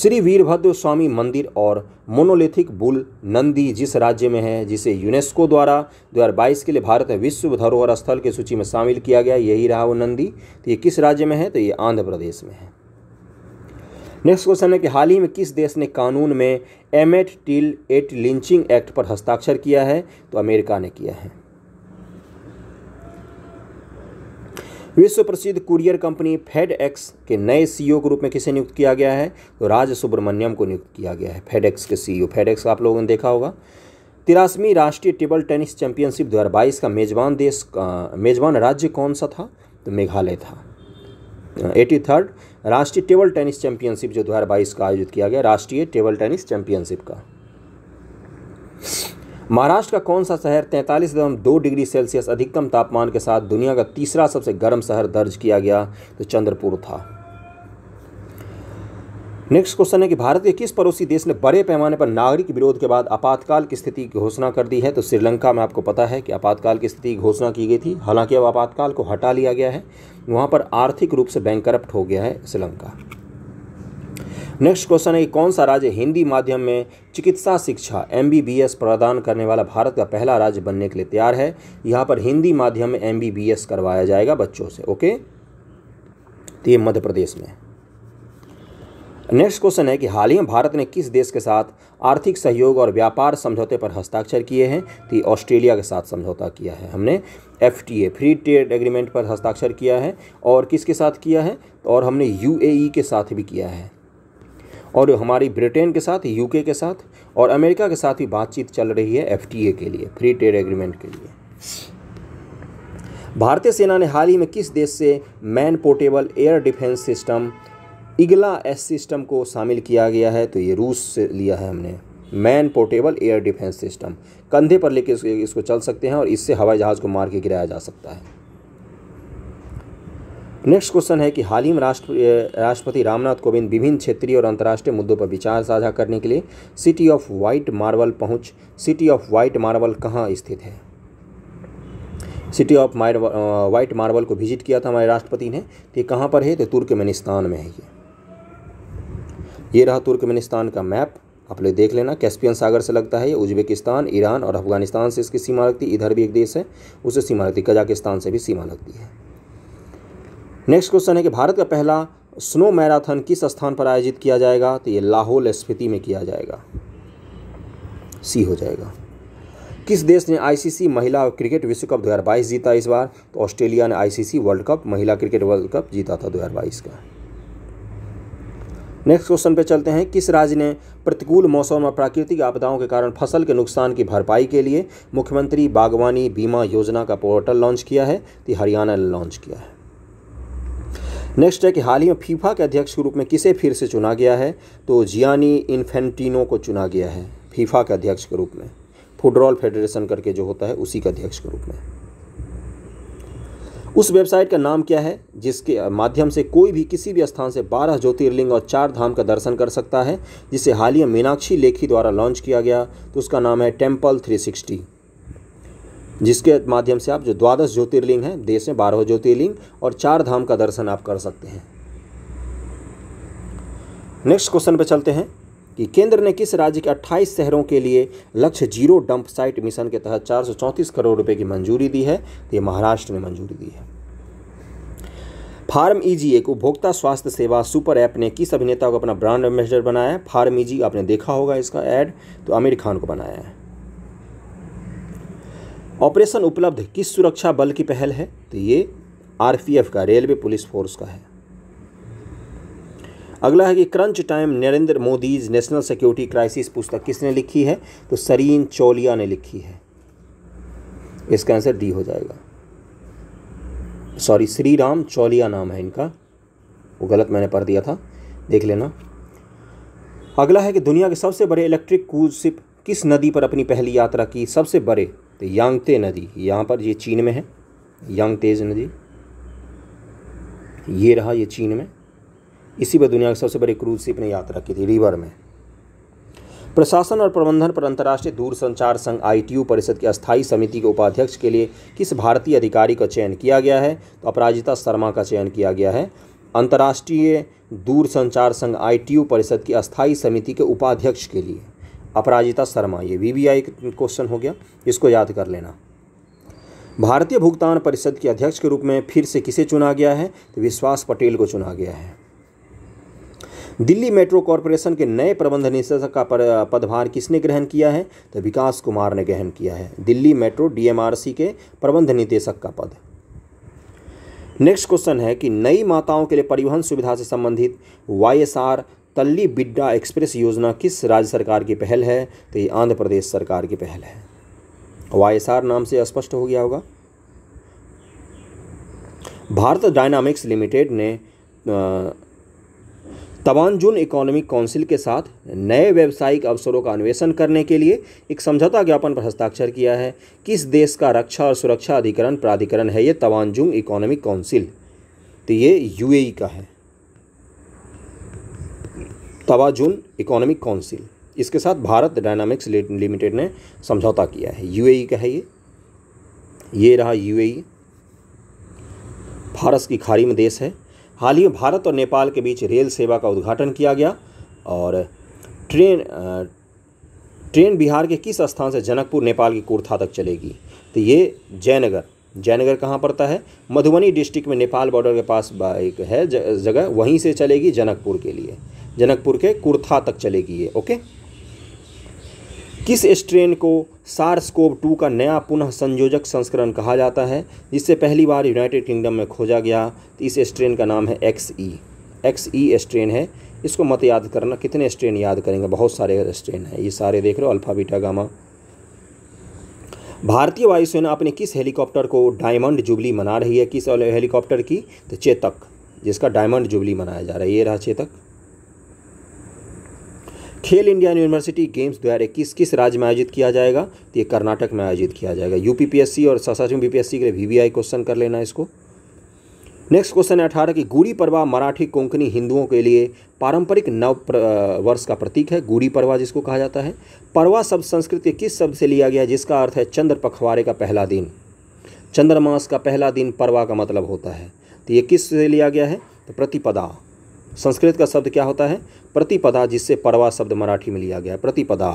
श्री वीरभद्र स्वामी मंदिर और मोनोलिथिक बुल नंदी जिस राज्य में है जिसे यूनेस्को द्वारा 2022 के लिए भारत में विश्व धरोहर स्थल की सूची में शामिल किया गया यही रहा वो नंदी तो ये किस राज्य में है तो ये आंध्र प्रदेश में है नेक्स्ट क्वेश्चन है कि हाल ही में किस देश ने कानून में Emmett Till anti lynching act पर हस्ताक्षर किया है तो अमेरिका ने किया है विश्व प्रसिद्ध कुरियर कंपनी फेड एक्स के नए सीईओ के रूप में किसे नियुक्त किया गया है तो राज सुब्रमण्यम को नियुक्त किया गया है फेड एक्स के सीईओ फेड एक्स आप लोगों ने देखा होगा तिरासवीं राष्ट्रीय टेबल टेनिस चैंपियनशिप दो का मेज़बान देश मेज़बान राज्य कौन सा था तो मेघालय था एटी थर्ड राष्ट्रीय टेबल टेनिस चैंपियनशिप जो 2022 का आयोजित किया गया राष्ट्रीय टेबल टेनिस चैंपियनशिप का महाराष्ट्र का कौन सा शहर तैंतालीस दशमलव दो डिग्री सेल्सियस अधिकतम तापमान के साथ दुनिया का तीसरा सबसे गर्म शहर दर्ज किया गया तो चंद्रपुर था नेक्स्ट क्वेश्चन है कि भारत के किस पड़ोसी देश ने बड़े पैमाने पर नागरिक विरोध के बाद आपातकाल की स्थिति की घोषणा कर दी है तो श्रीलंका में आपको पता है कि आपातकाल की स्थिति की घोषणा की गई थी हालांकि अब आपातकाल को हटा लिया गया है वहाँ पर आर्थिक रूप से बैंक हो गया है श्रीलंका नेक्स्ट क्वेश्चन है कि कौन सा राज्य हिंदी माध्यम में चिकित्सा शिक्षा एम प्रदान करने वाला भारत का पहला राज्य बनने के लिए तैयार है यहाँ पर हिंदी माध्यम में एम करवाया जाएगा बच्चों से ओके तो ये मध्य प्रदेश में नेक्स्ट क्वेश्चन है कि हाल ही में भारत ने किस देश के साथ आर्थिक सहयोग और व्यापार समझौते पर हस्ताक्षर किए हैं तो ऑस्ट्रेलिया के साथ समझौता किया है हमने एफ फ्री ट्रेड एग्रीमेंट पर हस्ताक्षर किया है और किसके साथ किया है और हमने यू e के साथ भी किया है और हमारी ब्रिटेन के साथ यूके के साथ और अमेरिका के साथ भी बातचीत चल रही है एफटीए के लिए फ्री ट्रेड एग्रीमेंट के लिए भारतीय सेना ने हाल ही में किस देश से man portable air defence system Igla S system को शामिल किया गया है तो ये रूस से लिया है हमने man portable air defence system कंधे पर लेके इसको चल सकते हैं और इससे हवाई जहाज़ को मार के गिराया जा सकता है नेक्स्ट क्वेश्चन है कि हाल ही में राष्ट्र राष्ट्रपति रामनाथ कोविंद विभिन्न क्षेत्रीय और अंतर्राष्ट्रीय मुद्दों पर विचार साझा करने के लिए सिटी ऑफ वाइट मार्बल पहुंच सिटी ऑफ वाइट मार्बल कहाँ स्थित है सिटी ऑफ वाइट मार्बल को विजिट किया था हमारे राष्ट्रपति ने तो कहाँ पर है तो तुर्कमेनिस्तान में है ये ये रहा तुर्कमेनिस्तान का मैप आप लोग देख लेना कैस्पियन सागर से लगता है ये उज्बेकिस्तान ईरान और अफगानिस्तान से इसकी सीमा लगती है इधर भी एक देश है उसे सीमा लगती कजाकिस्तान से भी सीमा लगती है नेक्स्ट क्वेश्चन है कि भारत का पहला स्नो मैराथन किस स्थान पर आयोजित किया जाएगा तो ये लाहौल स्फीति में किया जाएगा सी हो जाएगा किस देश ने आईसीसी महिला क्रिकेट विश्व कप 2022 जीता इस बार तो ऑस्ट्रेलिया ने आईसीसी वर्ल्ड कप महिला क्रिकेट वर्ल्ड कप जीता था 2022 का नेक्स्ट क्वेश्चन पे चलते हैं किस राज्य ने प्रतिकूल मौसम और प्राकृतिक आपदाओं के कारण फसल के नुकसान की भरपाई के लिए मुख्यमंत्री बागवानी बीमा योजना का पोर्टल लॉन्च किया है तो हरियाणा ने लॉन्च किया है नेक्स्ट है कि हाल ही में फीफा के अध्यक्ष के रूप में किसे फिर से चुना गया है तो जियानी इन्फेंटिनो को चुना गया है फीफा के अध्यक्ष के रूप में फुटबॉल फेडरेशन करके जो होता है उसी के अध्यक्ष के रूप में उस वेबसाइट का नाम क्या है जिसके माध्यम से कोई भी किसी भी स्थान से बारह ज्योतिर्लिंग और चार धाम का दर्शन कर सकता है जिसे हाल ही में मीनाक्षी लेखी द्वारा लॉन्च किया गया तो उसका नाम है टेम्पल 360 जिसके माध्यम से आप जो द्वादश ज्योतिर्लिंग हैं देश में बारह ज्योतिर्लिंग और चार धाम का दर्शन आप कर सकते हैं नेक्स्ट क्वेश्चन पर चलते हैं कि केंद्र ने किस राज्य के 28 शहरों के लिए लक्ष्य जीरो डंप साइट मिशन के तहत चार करोड़ रुपए की मंजूरी दी है तो ये महाराष्ट्र ने मंजूरी दी है फार्म ईजी एक उपभोक्ता स्वास्थ्य सेवा सुपर ऐप ने किस अभिनेता को अपना ब्रांड एम्बेसडर बनाया है फार्म ईजी आपने देखा होगा इसका एड तो आमिर खान को बनाया है ऑपरेशन उपलब्ध किस सुरक्षा बल की पहल है तो ये आरपीएफ का रेलवे पुलिस फोर्स का है अगला है कि crunch time Narendra Modi's national security crisis पुस्तक किसने लिखी है तो सरीन चौलिया ने लिखी है इसका आंसर डी हो जाएगा सॉरी श्री राम चौलिया नाम है इनका वो गलत मैंने पढ़ दिया था देख लेना अगला है कि दुनिया के सबसे बड़े इलेक्ट्रिक क्रूज शिप किस नदी पर अपनी पहली यात्रा की सबसे बड़े तो यांगते नदी यहाँ पर ये चीन में है यांग तेज नदी ये रहा ये चीन में इसी पर दुनिया के सबसे बड़े क्रूज शिप ने यात्रा की थी रिवर में प्रशासन और प्रबंधन पर अंतर्राष्ट्रीय दूरसंचार संघ आई परिषद की अस्थायी समिति के उपाध्यक्ष के लिए किस भारतीय अधिकारी का चयन किया गया है तो अपराजिता शर्मा का चयन किया गया है अंतर्राष्ट्रीय दूरसंचार संघ आई परिषद की अस्थायी समिति के उपाध्यक्ष के लिए अपराजिता शर्मा ये वी क्वेश्चन हो गया इसको याद कर लेना भारतीय भुगतान परिषद के अध्यक्ष के रूप में फिर से किसे चुना गया है तो विश्वास पटेल को चुना गया है दिल्ली मेट्रो कॉरपोरेशन के नए प्रबंध निदेशक का पदभार किसने ग्रहण किया है तो विकास कुमार ने ग्रहण किया है दिल्ली मेट्रो डीएमआरसी के प्रबंध निदेशक का पद नेक्स्ट क्वेश्चन है कि नई माताओं के लिए परिवहन सुविधा से संबंधित वाई तल्ली बिड्डा एक्सप्रेस योजना किस राज्य सरकार की पहल है तो ये आंध्र प्रदेश सरकार की पहल है वाई नाम से स्पष्ट हो गया होगा भारत डायनामिक्स लिमिटेड ने तवानजुन इकोनॉमिक काउंसिल के साथ नए व्यावसायिक अवसरों का अन्वेषण करने के लिए एक समझौता ज्ञापन पर हस्ताक्षर किया है किस देश का रक्षा और सुरक्षा अधिकरण प्राधिकरण है ये तवानजुंग इकोनॉमिक काउंसिल तो ये यूएई का है तवाजुन इकोनॉमिक काउंसिल इसके साथ भारत डायनामिक्स लिमिटेड ने समझौता किया है यूएई का है ये ये रहा यूएई फारस की खाड़ी में देश है हाल ही में भारत और नेपाल के बीच रेल सेवा का उद्घाटन किया गया और ट्रेन ट्रेन बिहार के किस स्थान से जनकपुर नेपाल की कुर्था तक चलेगी तो ये जयनगर जयनगर कहाँ पड़ता है मधुबनी डिस्ट्रिक्ट में नेपाल बॉर्डर के पास एक है जगह वहीं से चलेगी जनकपुर के लिए जनकपुर के कुर्था तक चलेगी ये ओके किस स्ट्रेन को सार्सकोव टू का नया पुनः संयोजक संस्करण कहा जाता है जिससे पहली बार यूनाइटेड किंगडम में खोजा गया तो इस स्ट्रेन का नाम है X E X E strain है इसको मत याद करना कितने स्ट्रेन याद करेंगे बहुत सारे स्ट्रेन हैं ये सारे देख रहे हो अल्फ़ा बीटा गामा भारतीय वायुसेना अपने किस हेलीकॉप्टर को डायमंड जुबली मना रही है किस हेलीकॉप्टर की तो चेतक जिसका डायमंड जुबली मनाया जा रहा है ये रहा चेतक खेल इंडिया यूनिवर्सिटी गेम्स दो हज़ार इक्कीस किस राज्य में आयोजित किया जाएगा तो ये कर्नाटक में आयोजित किया जाएगा यूपीपीएससी और सासाचम बीपीएससी के लिए वीवीआई क्वेश्चन कर लेना इसको नेक्स्ट क्वेश्चन है अठारह की गुड़ी परवा मराठी कोंकणी हिंदुओं के लिए पारंपरिक नव वर्ष का प्रतीक है गुड़ी परवा जिसको कहा जाता है परवा शब्द संस्कृत के किस शब्द से लिया गया जिसका अर्थ है चंद्र पखवाड़े का पहला दिन चंद्रमास का पहला दिन परवा का मतलब होता है तो ये किस से लिया गया है तो प्रतिपदा संस्कृत का शब्द क्या होता है प्रतिपदा जिससे परवा शब्द मराठी में लिया गया प्रतिपदा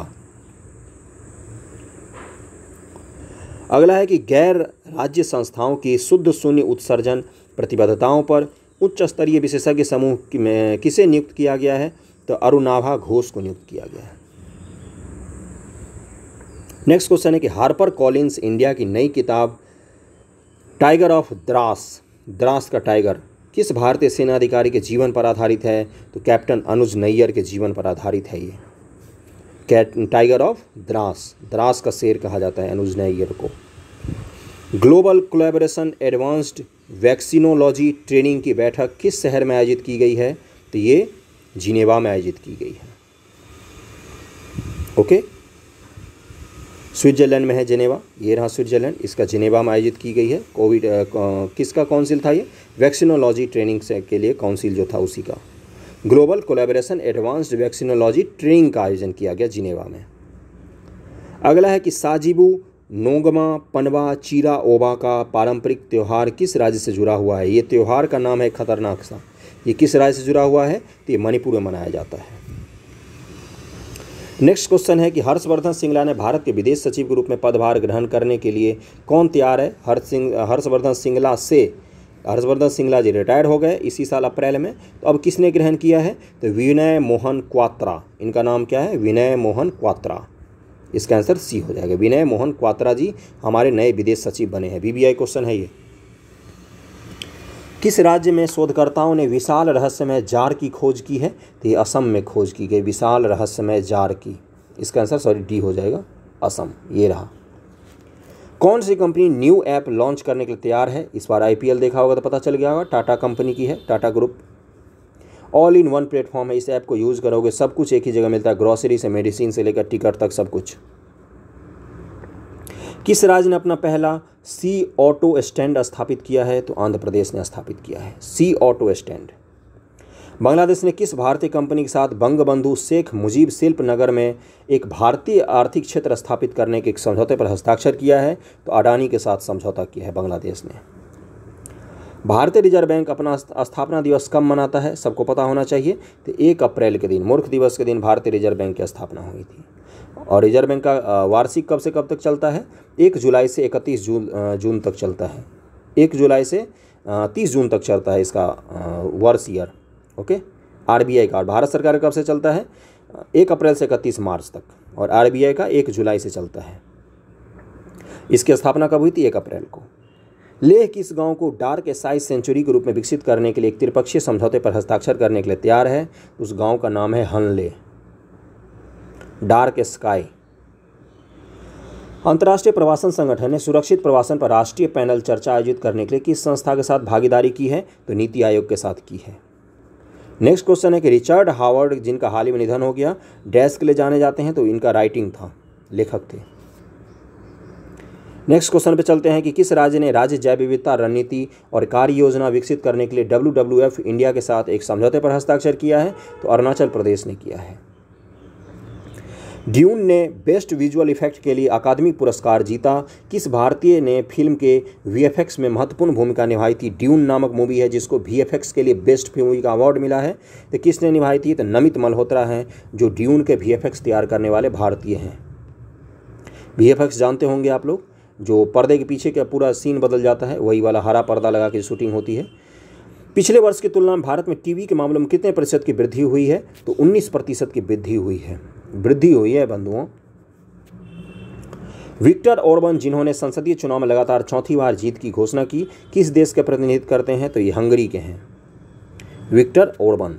अगला है कि गैर राज्य संस्थाओं की शुद्ध शून्य उत्सर्जन प्रतिबद्धताओं पर उच्च स्तरीय विशेषज्ञ समूह कि में किसे नियुक्त किया गया है तो अरुणाभा घोष को नियुक्त किया गया है नेक्स्ट क्वेश्चन है कि हार्पर कॉलिंस इंडिया की नई किताब टाइगर ऑफ द्रास द्रास का टाइगर किस भारतीय सेना अधिकारी के जीवन पर आधारित है तो कैप्टन अनुज नैयर के जीवन पर आधारित है ये cat tiger of Dras Dras का शेर कहा जाता है अनुज नैयर को global collaboration advanced vaccinology training की बैठक किस शहर में आयोजित की गई है तो ये जिनेवा में आयोजित की गई है ओके okay? स्विट्जरलैंड में है जिनेवा ये रहा स्विट्जरलैंड इसका जिनेवा में आयोजित की गई है कोविड किसका काउंसिल था ये वैक्सीनोलॉजी ट्रेनिंग के लिए काउंसिल जो था उसी का global collaboration advanced vaccinology training का आयोजन किया गया जिनेवा में अगला है कि साजिबू नोंगमा पनवा चीरा ओबा का पारंपरिक त्यौहार किस राज्य से जुड़ा हुआ है ये त्यौहार का नाम है खतरनाक सा ये किस राज्य से जुड़ा हुआ है तो ये मणिपुर में मनाया जाता है नेक्स्ट क्वेश्चन है कि हर्षवर्धन सिंगला ने भारत के विदेश सचिव के रूप में पदभार ग्रहण करने के लिए कौन तैयार है हर्ष सिंह हर्षवर्धन सिंगला से हर्षवर्धन सिंगला जी रिटायर हो गए इसी साल अप्रैल में तो अब किसने ग्रहण किया है तो विनय मोहन क्वात्रा इनका नाम क्या है विनय मोहन क्वात्रा इसका आंसर सी हो जाएगा विनय मोहन क्वात्रा जी हमारे नए विदेश सचिव बने हैं बीबीआई क्वेश्चन है ये किस राज्य में शोधकर्ताओं ने विशाल रहस्यमय जार की खोज की है तो ये असम में खोज की गई विशाल रहस्यमय जार की इसका आंसर सॉरी डी हो जाएगा असम ये रहा कौन सी कंपनी न्यू ऐप लॉन्च करने के लिए तैयार है इस बार आईपीएल देखा होगा तो पता चल गया होगा टाटा कंपनी की है Tata group all in one platform है इस ऐप को यूज़ करोगे सब कुछ एक ही जगह मिलता है ग्रॉसरी से मेडिसिन से लेकर टिकट तक सब कुछ किस राज्य ने अपना पहला सी ऑटो स्टैंड स्थापित किया है तो आंध्र प्रदेश ने स्थापित किया है सी ऑटो स्टैंड बांग्लादेश ने किस भारतीय कंपनी के साथ बंगबंधु शेख मुजीब शिल्प नगर में एक भारतीय आर्थिक क्षेत्र स्थापित करने के एक समझौते पर हस्ताक्षर किया है तो अडानी के साथ समझौता किया है बांग्लादेश ने भारतीय रिजर्व बैंक अपना स्थापना दिवस कब मनाता है सबको पता होना चाहिए तो एक अप्रैल के दिन मूर्ख दिवस के दिन भारतीय रिजर्व बैंक की स्थापना हुई थी और रिजर्व बैंक का वार्षिक कब से कब तक चलता है एक जुलाई से इकतीस जून जून तक चलता है एक जुलाई से तीस जून तक चलता है इसका वर्ष ईयर ओके आरबीआई का भारत सरकार कब से चलता है एक अप्रैल से इकतीस मार्च तक और आरबीआई का एक जुलाई से चलता है इसकी स्थापना कब हुई थी एक अप्रैल को लेह किस गांव को डार्क एसाइज सेंचुरी के रूप में विकसित करने के लिए एक त्रिपक्षीय समझौते पर हस्ताक्षर करने के लिए तैयार है उस गांव का नाम है हन लेह डार्क स्काई अंतर्राष्ट्रीय प्रवासन संगठन ने सुरक्षित प्रवासन पर राष्ट्रीय पैनल चर्चा आयोजित करने के लिए किस संस्था के साथ भागीदारी की है तो नीति आयोग के साथ की है नेक्स्ट क्वेश्चन है कि रिचर्ड हावर्ड जिनका हाल ही में निधन हो गया डेस्क के लिए जाने जाते हैं तो इनका राइटिंग था लेखक थे नेक्स्ट क्वेश्चन पे चलते हैं कि किस राज्य ने राज्य जैव विविधता रणनीति और कार्य योजना विकसित करने के लिए डब्ल्यू इंडिया के साथ एक समझौते पर हस्ताक्षर किया है तो अरुणाचल प्रदेश ने किया है ड्यून ने बेस्ट विजुअल इफेक्ट के लिए अकादमी पुरस्कार जीता किस भारतीय ने फिल्म के वीएफएक्स में महत्वपूर्ण भूमिका निभाई थी ड्यून नामक मूवी है जिसको वीएफएक्स के लिए बेस्ट मूवी का अवार्ड मिला है तो किसने निभाई थी तो नमित मल्होत्रा हैं जो ड्यून के वीएफएक्स तैयार करने वाले भारतीय हैं वीएफएक्स जानते होंगे आप लोग जो पर्दे के पीछे का पूरा सीन बदल जाता है वही वाला हरा पर्दा लगा के शूटिंग होती है पिछले वर्ष की तुलना में भारत में टीवी के मामले में कितने प्रतिशत की वृद्धि हुई है तो 19 प्रतिशत की वृद्धि हुई है वृद्धि हुई है बंधुओं विक्टर ओर्बन जिन्होंने संसदीय चुनाव में लगातार चौथी बार जीत की घोषणा की किस देश के प्रतिनिधित्व करते हैं तो ये हंगरी के हैं विक्टर ओरबन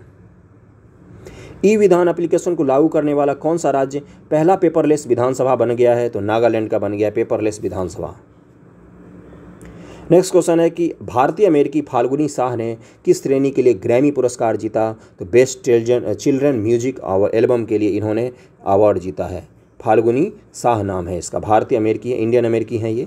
ई विधान एप्लीकेशन को लागू करने वाला कौन सा राज्य पहला पेपरलेस विधानसभा बन गया है तो नागालैंड का बन गया पेपरलेस विधानसभा नेक्स्ट क्वेश्चन है कि भारतीय अमेरिकी फाल्गुनी शाह ने किस श्रेणी के लिए ग्रैमी पुरस्कार जीता तो best children children music album के लिए इन्होंने अवार्ड जीता है फाल्गुनी शाह नाम है इसका भारतीय अमेरिकी है इंडियन अमेरिकी है ये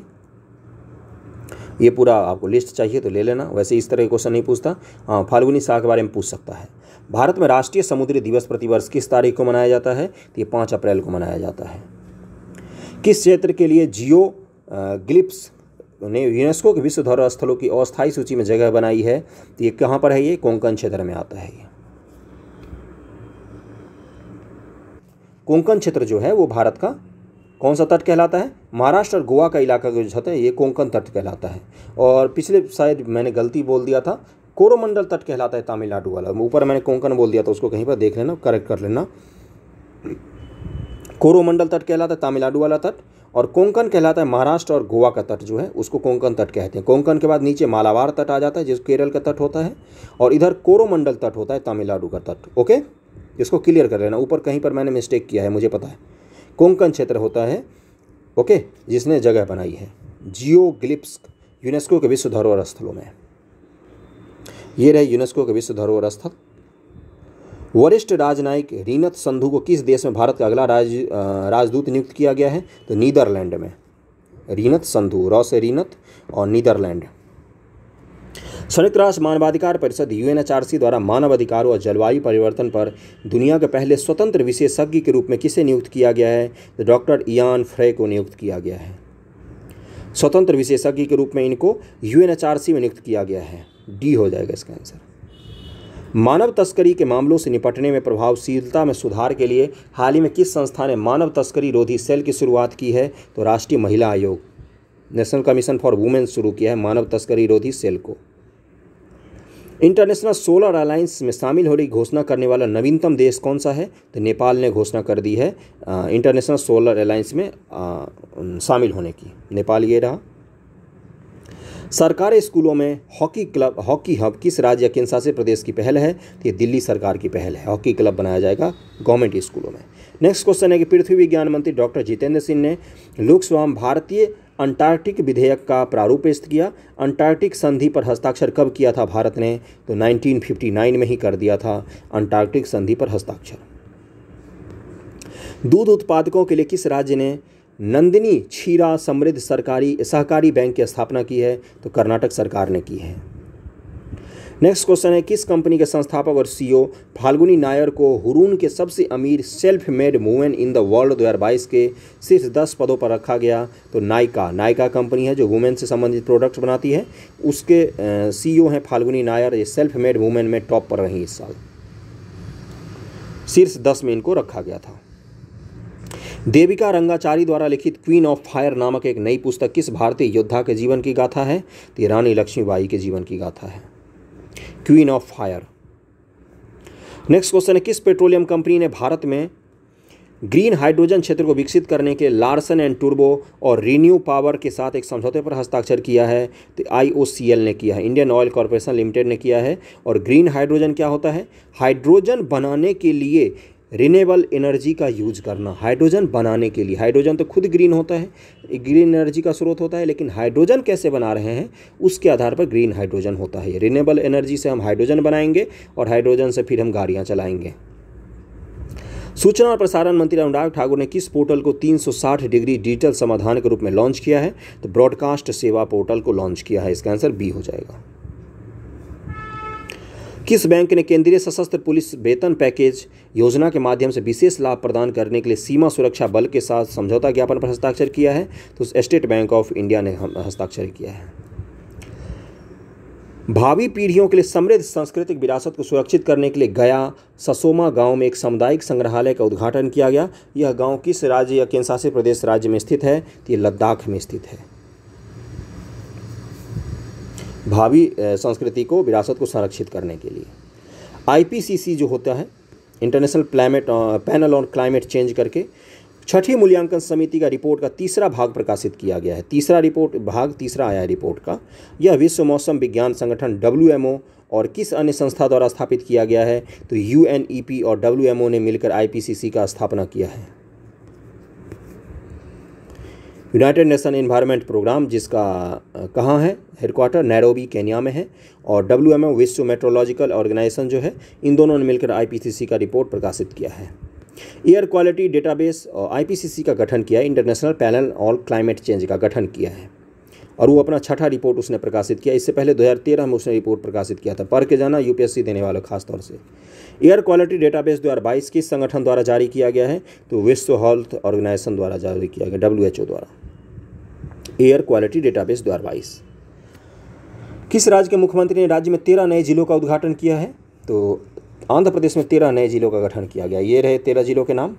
ये पूरा आपको लिस्ट चाहिए तो ले लेना वैसे इस तरह के क्वेश्चन नहीं पूछता हाँ फाल्गुनी शाह के बारे में पूछ सकता है भारत में राष्ट्रीय समुद्री दिवस प्रतिवर्ष किस तारीख को मनाया जाता है तो ये पाँच अप्रैल को मनाया जाता है किस क्षेत्र के लिए जियो ग्लिप्स ने यूनेस्को के विश्व धरोहर स्थलों की अस्थायी सूची में जगह बनाई है तो ये कहाँ पर है ये कोंकण क्षेत्र में आता है ये कोंकण क्षेत्र जो है वो भारत का कौन सा तट कहलाता है महाराष्ट्र और गोवा का इलाका जो है ये कोंकण तट कहलाता है और पिछले शायद मैंने गलती बोल दिया था कोरोमंडल तट कहलाता है तमिलनाडु वाला ऊपर मैंने कोंकण बोल दिया था उसको कहीं पर देख लेना करेक्ट कर लेना कोरोमंडल तट कहलाता है तमिलनाडु वाला तट और कोंकण कहलाता है महाराष्ट्र और गोवा का तट जो है उसको कोंकण तट कहते हैं कोंकण के बाद नीचे मालावार तट आ जाता है जिस केरल का तट होता है और इधर कोरोमंडल तट होता है तमिलनाडु का तट ओके इसको क्लियर कर लेना ऊपर कहीं पर मैंने मिस्टेक किया है मुझे पता है कोंकण क्षेत्र होता है ओके जिसने जगह बनाई है जियो ग्लिप्स यूनेस्को के विश्व धरोहर स्थलों में ये रहे यूनेस्को के विश्व धरोहर स्थल वरिष्ठ राजनयिक रीनत संधु को किस देश में भारत का अगला राज राजदूत नियुक्त किया गया है तो नीदरलैंड में रीनत संधु रॉस रीनत और नीदरलैंड संयुक्त राष्ट्र मानवाधिकार परिषद यूएनएचआरसी द्वारा मानव अधिकारों और जलवायु परिवर्तन पर दुनिया के पहले स्वतंत्र विशेषज्ञ के रूप में किसे नियुक्त किया गया है तो डॉक्टर इयान फ्रे को नियुक्त किया गया है स्वतंत्र विशेषज्ञ के रूप में इनको यू में नियुक्त किया गया है डी हो जाएगा इसका आंसर मानव तस्करी के मामलों से निपटने में प्रभावशीलता में सुधार के लिए हाल ही में किस संस्था ने मानव तस्करी रोधी सेल की शुरुआत की है तो राष्ट्रीय महिला आयोग नेशनल कमीशन फॉर वुमेन शुरू किया है मानव तस्करी रोधी सेल को इंटरनेशनल सोलर अलायंस में शामिल होने की घोषणा करने वाला नवीनतम देश कौन सा है तो नेपाल ने घोषणा कर दी है इंटरनेशनल सोलर अलायंस में शामिल होने की नेपाल ये रहा सरकारी स्कूलों में हॉकी क्लब हॉकी हब किस राज्य या शासित प्रदेश की पहल है तो ये दिल्ली सरकार की पहल है हॉकी क्लब बनाया जाएगा गवर्नमेंट स्कूलों में नेक्स्ट क्वेश्चन है कि पृथ्वी विज्ञान मंत्री डॉक्टर जितेंद्र सिंह ने लोकसभा में भारतीय अंटार्कटिक विधेयक का प्रारूप पेश किया अंटार्कटिक संधि पर हस्ताक्षर कब किया था भारत ने तो 1959 में ही कर दिया था अंटार्कटिक संधि पर हस्ताक्षर दूध उत्पादकों के लिए किस राज्य ने नंदिनी छीरा समृद्ध सरकारी सहकारी बैंक की स्थापना की है तो कर्नाटक सरकार ने की है नेक्स्ट क्वेश्चन है किस कंपनी के संस्थापक और सीईओ e फाल्गुनी नायर को हुरून के सबसे अमीर self made women in the world दो हज़ार बाईस के सिर्फ दस पदों पर रखा गया तो नायका नायका कंपनी है जो वुमेन से संबंधित प्रोडक्ट्स बनाती है उसके सीईओ e हैं फाल्गुनी नायर ये सेल्फ मेड वुमेन में टॉप पर रही इस साल शीर्ष दस में इनको रखा गया था देविका रंगाचारी द्वारा लिखित क्वीन ऑफ फायर नामक एक नई पुस्तक किस भारतीय योद्धा के जीवन की गाथा है तो रानी लक्ष्मीबाई के जीवन की गाथा है queen of fire next question है किस पेट्रोलियम कंपनी ने भारत में ग्रीन हाइड्रोजन क्षेत्र को विकसित करने के लार्सन एंड टूर्बो और रीन्यू पावर के साथ एक समझौते पर हस्ताक्षर किया है तो आई ने किया है इंडियन ऑयल कॉरपोरेशन लिमिटेड ने किया है और ग्रीन हाइड्रोजन क्या होता है हाइड्रोजन बनाने के लिए रिनेबल एनर्जी का यूज करना हाइड्रोजन बनाने के लिए हाइड्रोजन तो खुद ग्रीन होता है ग्रीन एनर्जी का स्रोत होता है लेकिन हाइड्रोजन कैसे बना रहे हैं उसके आधार पर ग्रीन हाइड्रोजन होता है रिनेबल एनर्जी से हम हाइड्रोजन बनाएंगे और हाइड्रोजन से फिर हम गाड़ियाँ चलाएंगे सूचना और प्रसारण मंत्री अनुराग ठाकुर ने किस पोर्टल को 360 डिग्री डिजिटल समाधान के रूप में लॉन्च किया है तो ब्रॉडकास्ट सेवा पोर्टल को लॉन्च किया है इसका आंसर बी हो जाएगा किस बैंक ने केंद्रीय सशस्त्र पुलिस वेतन पैकेज योजना के माध्यम से विशेष लाभ प्रदान करने के लिए सीमा सुरक्षा बल के साथ समझौता ज्ञापन पर हस्ताक्षर किया है तो स्टेट बैंक ऑफ इंडिया ने हस्ताक्षर किया है भावी पीढ़ियों के लिए समृद्ध सांस्कृतिक विरासत को सुरक्षित करने के लिए गया ससोमा गांव में एक सामुदायिक संग्रहालय का उद्घाटन किया गया यह गांव किस राज्य या केंद्रशासित प्रदेश राज्य में स्थित है तो ये लद्दाख में स्थित है भावी संस्कृति को विरासत को संरक्षित करने के लिए आईपीसीसी जो होता है international climate panel on climate change करके छठी मूल्यांकन समिति का रिपोर्ट का तीसरा भाग प्रकाशित किया गया है तीसरा रिपोर्ट भाग तीसरा आया है रिपोर्ट का यह विश्व मौसम विज्ञान संगठन डब्ल्यू और किस अन्य संस्था द्वारा स्थापित किया गया है तो यू e और डब्ल्यू ने मिलकर आई का स्थापना किया है यूनाइटेड नेशन इन्वायरमेंट प्रोग्राम जिसका कहाँ है हेडक्वार्टर नैरोबी केनिया में है और डब्ल्यू एम विश्व मेट्रोलॉजिकल ऑर्गेनाइजेशन जो है इन दोनों ने मिलकर आईपीसीसी का रिपोर्ट प्रकाशित किया है एयर क्वालिटी डेटाबेस आई का गठन किया है international panel on climate change का गठन किया है और वो अपना छठा रिपोर्ट उसने प्रकाशित किया इससे पहले 2013 में उसने रिपोर्ट प्रकाशित किया था पढ़ के जाना यूपीएससी देने वाला खासतौर से एयर क्वालिटी डेटाबेस 2022 किस संगठन द्वारा जारी किया गया है तो विश्व हेल्थ ऑर्गेनाइजेशन द्वारा जारी किया गया डब्ल्यू द्वारा एयर क्वालिटी डेटाबेस द्वारा बाईस किस राज्य के मुख्यमंत्री ने राज्य में तेरह नए जिलों का उद्घाटन किया है तो आंध्र प्रदेश में तेरह नए जिलों का गठन किया गया ये रहे तेरह जिलों के नाम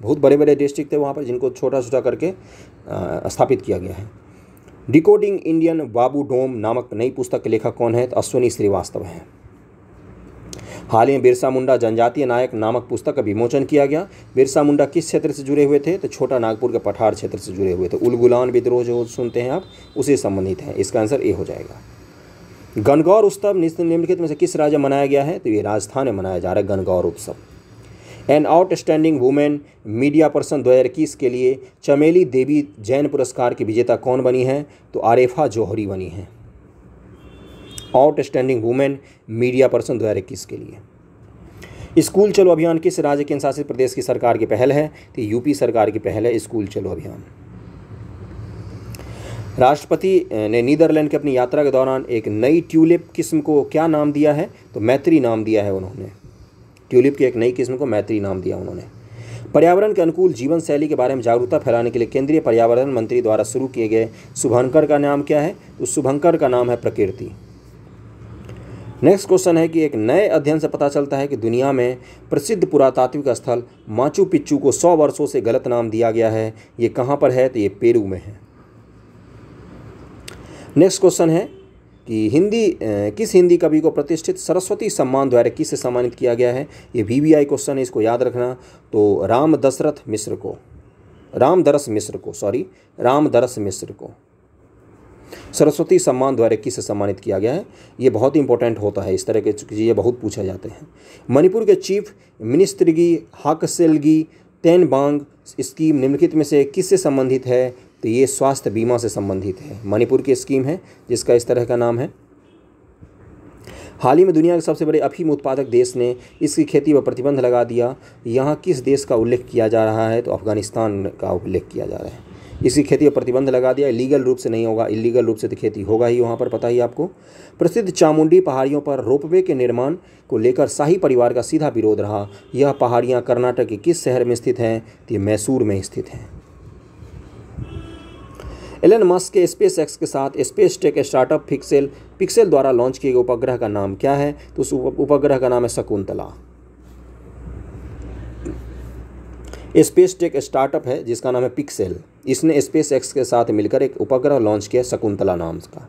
बहुत बड़े बड़े डिस्ट्रिक्ट थे वहाँ पर जिनको छोटा छोटा करके स्थापित किया गया है डिकोडिंग इंडियन बाबू डोम नामक नई पुस्तक के लेखक कौन है तो अश्विनी श्रीवास्तव हैं हाल ही में बिरसा मुंडा जनजातीय नायक नामक पुस्तक का विमोचन किया गया बिरसा मुंडा किस क्षेत्र से जुड़े हुए थे तो छोटा नागपुर के पठार क्षेत्र से जुड़े हुए थे उलगुलान विद्रोह जो सुनते हैं आप उसे संबंधित हैं इसका आंसर ए हो जाएगा गणगौर उत्सव निम्नलिखित में से किस राज्य मनाया गया है तो ये राजस्थान में मनाया जा रहा है गणगौर उत्सव an outstanding women media person 2021 के लिए चमेली देवी जैन पुरस्कार की विजेता कौन बनी है तो आरेफा जौहरी बनी है आउटस्टैंडिंग वुमेन मीडिया पर्सन 2021 के लिए स्कूल चलो अभियान किस राज्य के शासित प्रदेश की सरकार की पहल है तो यूपी सरकार की पहल है स्कूल चलो अभियान राष्ट्रपति ने नीदरलैंड की अपनी यात्रा के दौरान एक नई ट्यूलिप किस्म को क्या नाम दिया है तो मैत्री नाम दिया है उन्होंने ट्यूलिप की एक नई किस्म को मैत्री नाम दिया उन्होंने पर्यावरण के अनुकूल जीवन शैली के बारे में जागरूकता फैलाने के लिए केंद्रीय पर्यावरण मंत्री द्वारा शुरू किए गए शुभंकर का नाम क्या है तो शुभंकर का नाम है प्रकृति नेक्स्ट क्वेश्चन है कि एक नए अध्ययन से पता चलता है कि दुनिया में प्रसिद्ध पुरातात्विक स्थल माचू पिच्चू को सौ वर्षों से गलत नाम दिया गया है ये कहाँ पर है तो ये पेरू में है नेक्स्ट क्वेश्चन है कि हिंदी किस हिंदी कवि को प्रतिष्ठित सरस्वती सम्मान द्वारा किससे सम्मानित किया गया है ये वी वी आई क्वेश्चन है इसको याद रखना तो राम दशरथ मिश्र को राम दरस मिश्र को सॉरी राम दरस मिश्र को सरस्वती सम्मान द्वारा किससे सम्मानित किया गया है ये बहुत ही इंपॉर्टेंट होता है इस तरह के ये बहुत पूछे जाते हैं मणिपुर के चीफ मिनिस्त्रगी हाकसेलगी तेनबांग बांग स्कीम निम्नलिखित में से किससे संबंधित है तो ये स्वास्थ्य बीमा से संबंधित है मणिपुर की स्कीम है जिसका इस तरह का नाम है हाल ही में दुनिया के सबसे बड़े अफीम उत्पादक देश ने इसकी खेती पर प्रतिबंध लगा दिया यहाँ किस देश का उल्लेख किया जा रहा है तो अफगानिस्तान का उल्लेख किया जा रहा है इसकी खेती पर प्रतिबंध लगा दिया लीगल रूप से नहीं होगा इलीगल रूप से तो खेती होगा ही वहाँ पर पता ही आपको प्रसिद्ध चामुंडी पहाड़ियों पर रोपवे के निर्माण को लेकर शाही परिवार का सीधा विरोध रहा यह पहाड़ियाँ कर्नाटक के किस शहर में स्थित हैं तो ये मैसूर में स्थित हैं एलन मस्क के स्पेस एक्स के साथ space tech startup pixel pixel द्वारा लॉन्च किए गए उपग्रह का नाम क्या है तो उस उपग्रह का नाम है शकुंतला स्पेस टेक स्टार्टअप है जिसका नाम है पिक्सेल इसने स्पेस एक्स के साथ मिलकर एक उपग्रह लॉन्च किया शकुंतला नाम का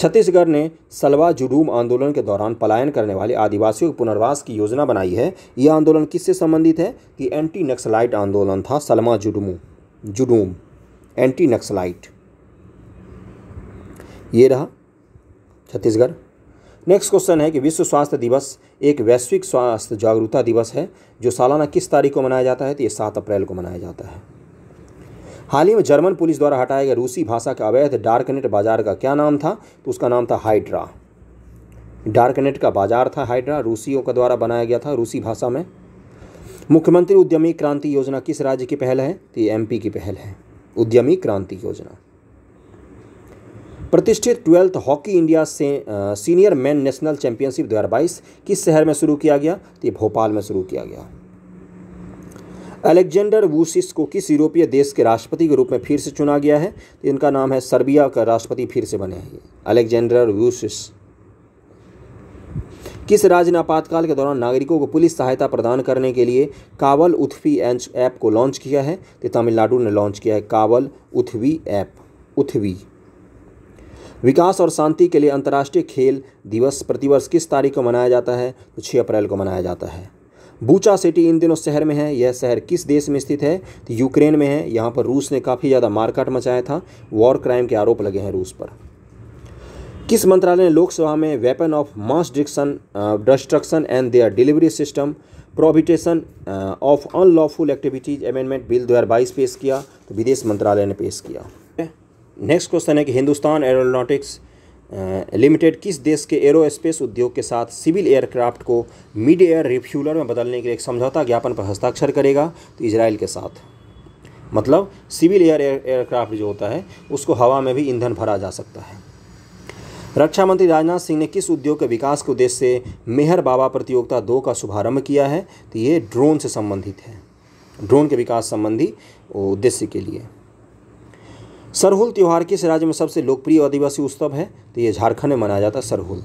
छत्तीसगढ़ ने सलवा जुडूम आंदोलन के दौरान पलायन करने वाले आदिवासियों के पुनर्वास की योजना बनाई है यह आंदोलन किससे संबंधित है कि एंटी नक्सलाइट आंदोलन था सलमा जुडूमू जुडूम एंटी नक्सलाइट ये रहा छत्तीसगढ़ नेक्स्ट क्वेश्चन है कि विश्व स्वास्थ्य दिवस एक वैश्विक स्वास्थ्य जागरूकता दिवस है जो सालाना किस तारीख को मनाया जाता है तो ये सात अप्रैल को मनाया जाता है हाल ही में जर्मन पुलिस द्वारा हटाए गए रूसी भाषा का अवैध डार्कनेट बाजार का क्या नाम था तो उसका नाम था हाइड्रा डार्कनेट का बाजार था हाइड्रा रूसियों का द्वारा बनाया गया था रूसी भाषा में मुख्यमंत्री उद्यमी क्रांति योजना किस राज्य की पहल है तो ये एम की पहल है उद्यमी क्रांति योजना प्रतिष्ठित ट्वेल्थ हॉकी इंडिया से आ, सीनियर मैन नेशनल चैंपियनशिप 2022 किस शहर में शुरू किया गया तो ये भोपाल में शुरू किया गया अलेक्जेंडर वूसिस को किस यूरोपीय देश के राष्ट्रपति के रूप में फिर से चुना गया है तो इनका नाम है सर्बिया का राष्ट्रपति फिर से बने हैं अलेक्जेंडर वूसिस किस राज्य ने आपातकाल के दौरान नागरिकों को पुलिस सहायता प्रदान करने के लिए कावल उथवी एंच ऐप को लॉन्च किया है तो तमिलनाडु ने लॉन्च किया है कावल उथवी ऐप उथवी विकास और शांति के लिए अंतर्राष्ट्रीय खेल दिवस प्रतिवर्ष किस तारीख को मनाया जाता है तो छः अप्रैल को मनाया जाता है बूचा सिटी इन दिनों शहर में है यह शहर किस देश में स्थित है तो यूक्रेन में है यहाँ पर रूस ने काफ़ी ज़्यादा मारकाट मचाया था वॉर क्राइम के आरोप लगे हैं रूस पर किस मंत्रालय ने लोकसभा में weapon of mass diction destruction and their delivery system prohibition of unlawful activities amendment bill 2022 पेश किया तो विदेश मंत्रालय ने पेश किया नेक्स्ट क्वेश्चन है कि हिंदुस्तान एरोनॉटिक्स लिमिटेड uh, किस देश के एरोस्पेस उद्योग के साथ सिविल एयरक्राफ्ट को मिड एयर रिफ्यूलर में बदलने के लिए एक समझौता ज्ञापन पर हस्ताक्षर करेगा तो इसराइल के साथ मतलब सिविल एयर एयरक्राफ्ट जो होता है उसको हवा में भी ईंधन भरा जा सकता है रक्षा मंत्री राजनाथ सिंह ने किस उद्योग के विकास के उद्देश्य से मेहर बाबा प्रतियोगिता दो का शुभारंभ किया है तो ये ड्रोन से संबंधित है ड्रोन के विकास संबंधी उद्देश्य के लिए सरहुल त्यौहार किस राज्य में सबसे लोकप्रिय आदिवासी उत्सव है तो ये झारखंड में मनाया जाता है सरहुल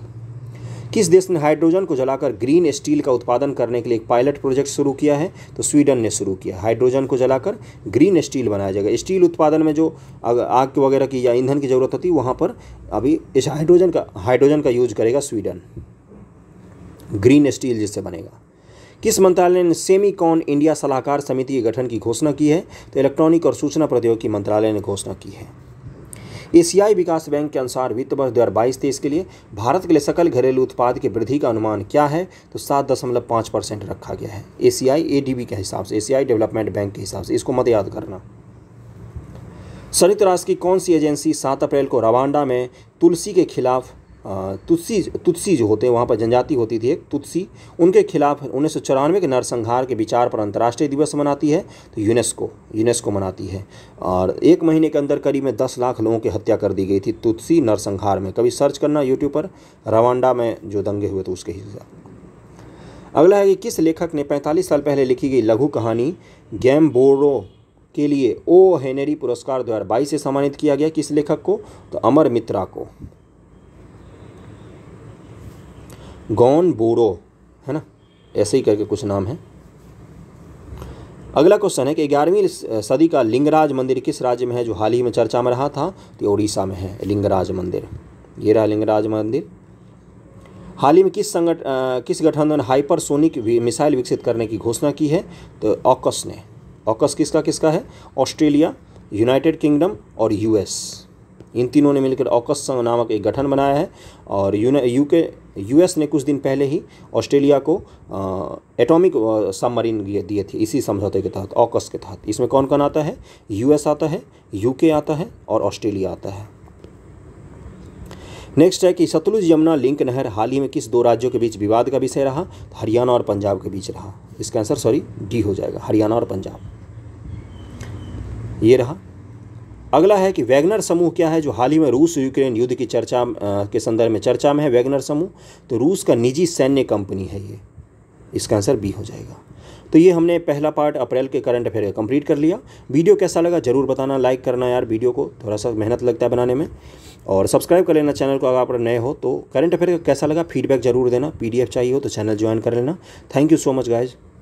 किस देश ने हाइड्रोजन को जलाकर ग्रीन स्टील का उत्पादन करने के लिए एक पायलट प्रोजेक्ट शुरू किया है तो स्वीडन ने शुरू किया हाइड्रोजन को जलाकर ग्रीन स्टील बनाया जाएगा स्टील उत्पादन में जो आग वगैरह की या ईंधन की ज़रूरत होती वहाँ पर अभी इस हाइड्रोजन का हाइड्रोजन का यूज करेगा स्वीडन ग्रीन स्टील जिससे बनेगा किस मंत्रालय ने सेमीकॉन इंडिया सलाहकार समिति के गठन की घोषणा की है तो इलेक्ट्रॉनिक और सूचना प्रौद्योगिकी मंत्रालय ने घोषणा की है एशियाई विकास बैंक के अनुसार वित्त वर्ष दो हज़ार बाईस तेईस के लिए भारत के लिए सकल घरेलू उत्पाद की वृद्धि का अनुमान क्या है तो सात दशमलव पाँच परसेंट रखा गया है एशियाई एडीबी के हिसाब से एशियाई डेवलपमेंट बैंक के हिसाब से इसको मत याद करना संयुक्त राष्ट्र की कौन सी एजेंसी सात अप्रैल को रवांडा में तुलसी के खिलाफ तुत्सी तुत्सी जो होते हैं वहाँ पर जनजाति होती थी एक तुत्सी उनके खिलाफ उन्नीस के नरसंहार के विचार पर अंतर्राष्ट्रीय दिवस मनाती है तो यूनेस्को यूनेस्को मनाती है और एक महीने के अंदर करीब में दस लाख लोगों की हत्या कर दी गई थी तुत्सी नरसंहार में कभी सर्च करना यूट्यूब पर रवांडा में जो दंगे हुए थे उसके हिस्सा अगला है कि किस लेखक ने पैंतालीस साल पहले लिखी गई लघु कहानी गैम बोरो के लिए ओ हेनरी पुरस्कार दो से सम्मानित किया गया किस लेखक को तो अमर मित्रा को गौन बोरो है ना ऐसे ही करके कुछ नाम है अगला क्वेश्चन है कि ग्यारहवीं सदी का लिंगराज मंदिर किस राज्य में है जो हाल ही में चर्चा में रहा था तो उड़ीसा में है लिंगराज मंदिर ये रहा लिंगराज मंदिर हाल ही में किस संगठ किस गठबंधन हाइपरसोनिक मिसाइल विकसित करने की घोषणा की है तो ऑकस ने ऑकस किसका किसका है ऑस्ट्रेलिया यूनाइटेड किंगडम और यूएस इन तीनों ने मिलकर ऑकस संघ नामक एक गठन बनाया है और यूके यूएस ने कुछ दिन पहले ही ऑस्ट्रेलिया को एटॉमिक सबमरीन दिए थे इसी समझौते के तहत ऑकस के तहत इसमें कौन कौन आता है यूएस आता है यूके आता है और ऑस्ट्रेलिया आता है नेक्स्ट है कि सतलुज यमुना लिंक नहर हाल ही में किस दो राज्यों के बीच विवाद का विषय रहा हरियाणा और पंजाब के बीच रहा इसका आंसर सॉरी डी हो जाएगा हरियाणा और पंजाब ये रहा अगला है कि वैगनर समूह क्या है जो हाल ही में रूस यूक्रेन युद्ध की चर्चा के संदर्भ में चर्चा में है वैगनर समूह तो रूस का निजी सैन्य कंपनी है ये इसका आंसर बी हो जाएगा तो ये हमने पहला पार्ट अप्रैल के करंट अफेयर का कंप्लीट कर लिया वीडियो कैसा लगा जरूर बताना लाइक करना यार वीडियो को थोड़ा सा मेहनत लगता है बनाने में और सब्सक्राइब कर लेना चैनल को अगर आप नए हो तो करंट अफेयर का कैसा लगा फीडबैक जरूर देना पीडीएफ चाहिए हो तो चैनल ज्वाइन कर लेना thank you so much guys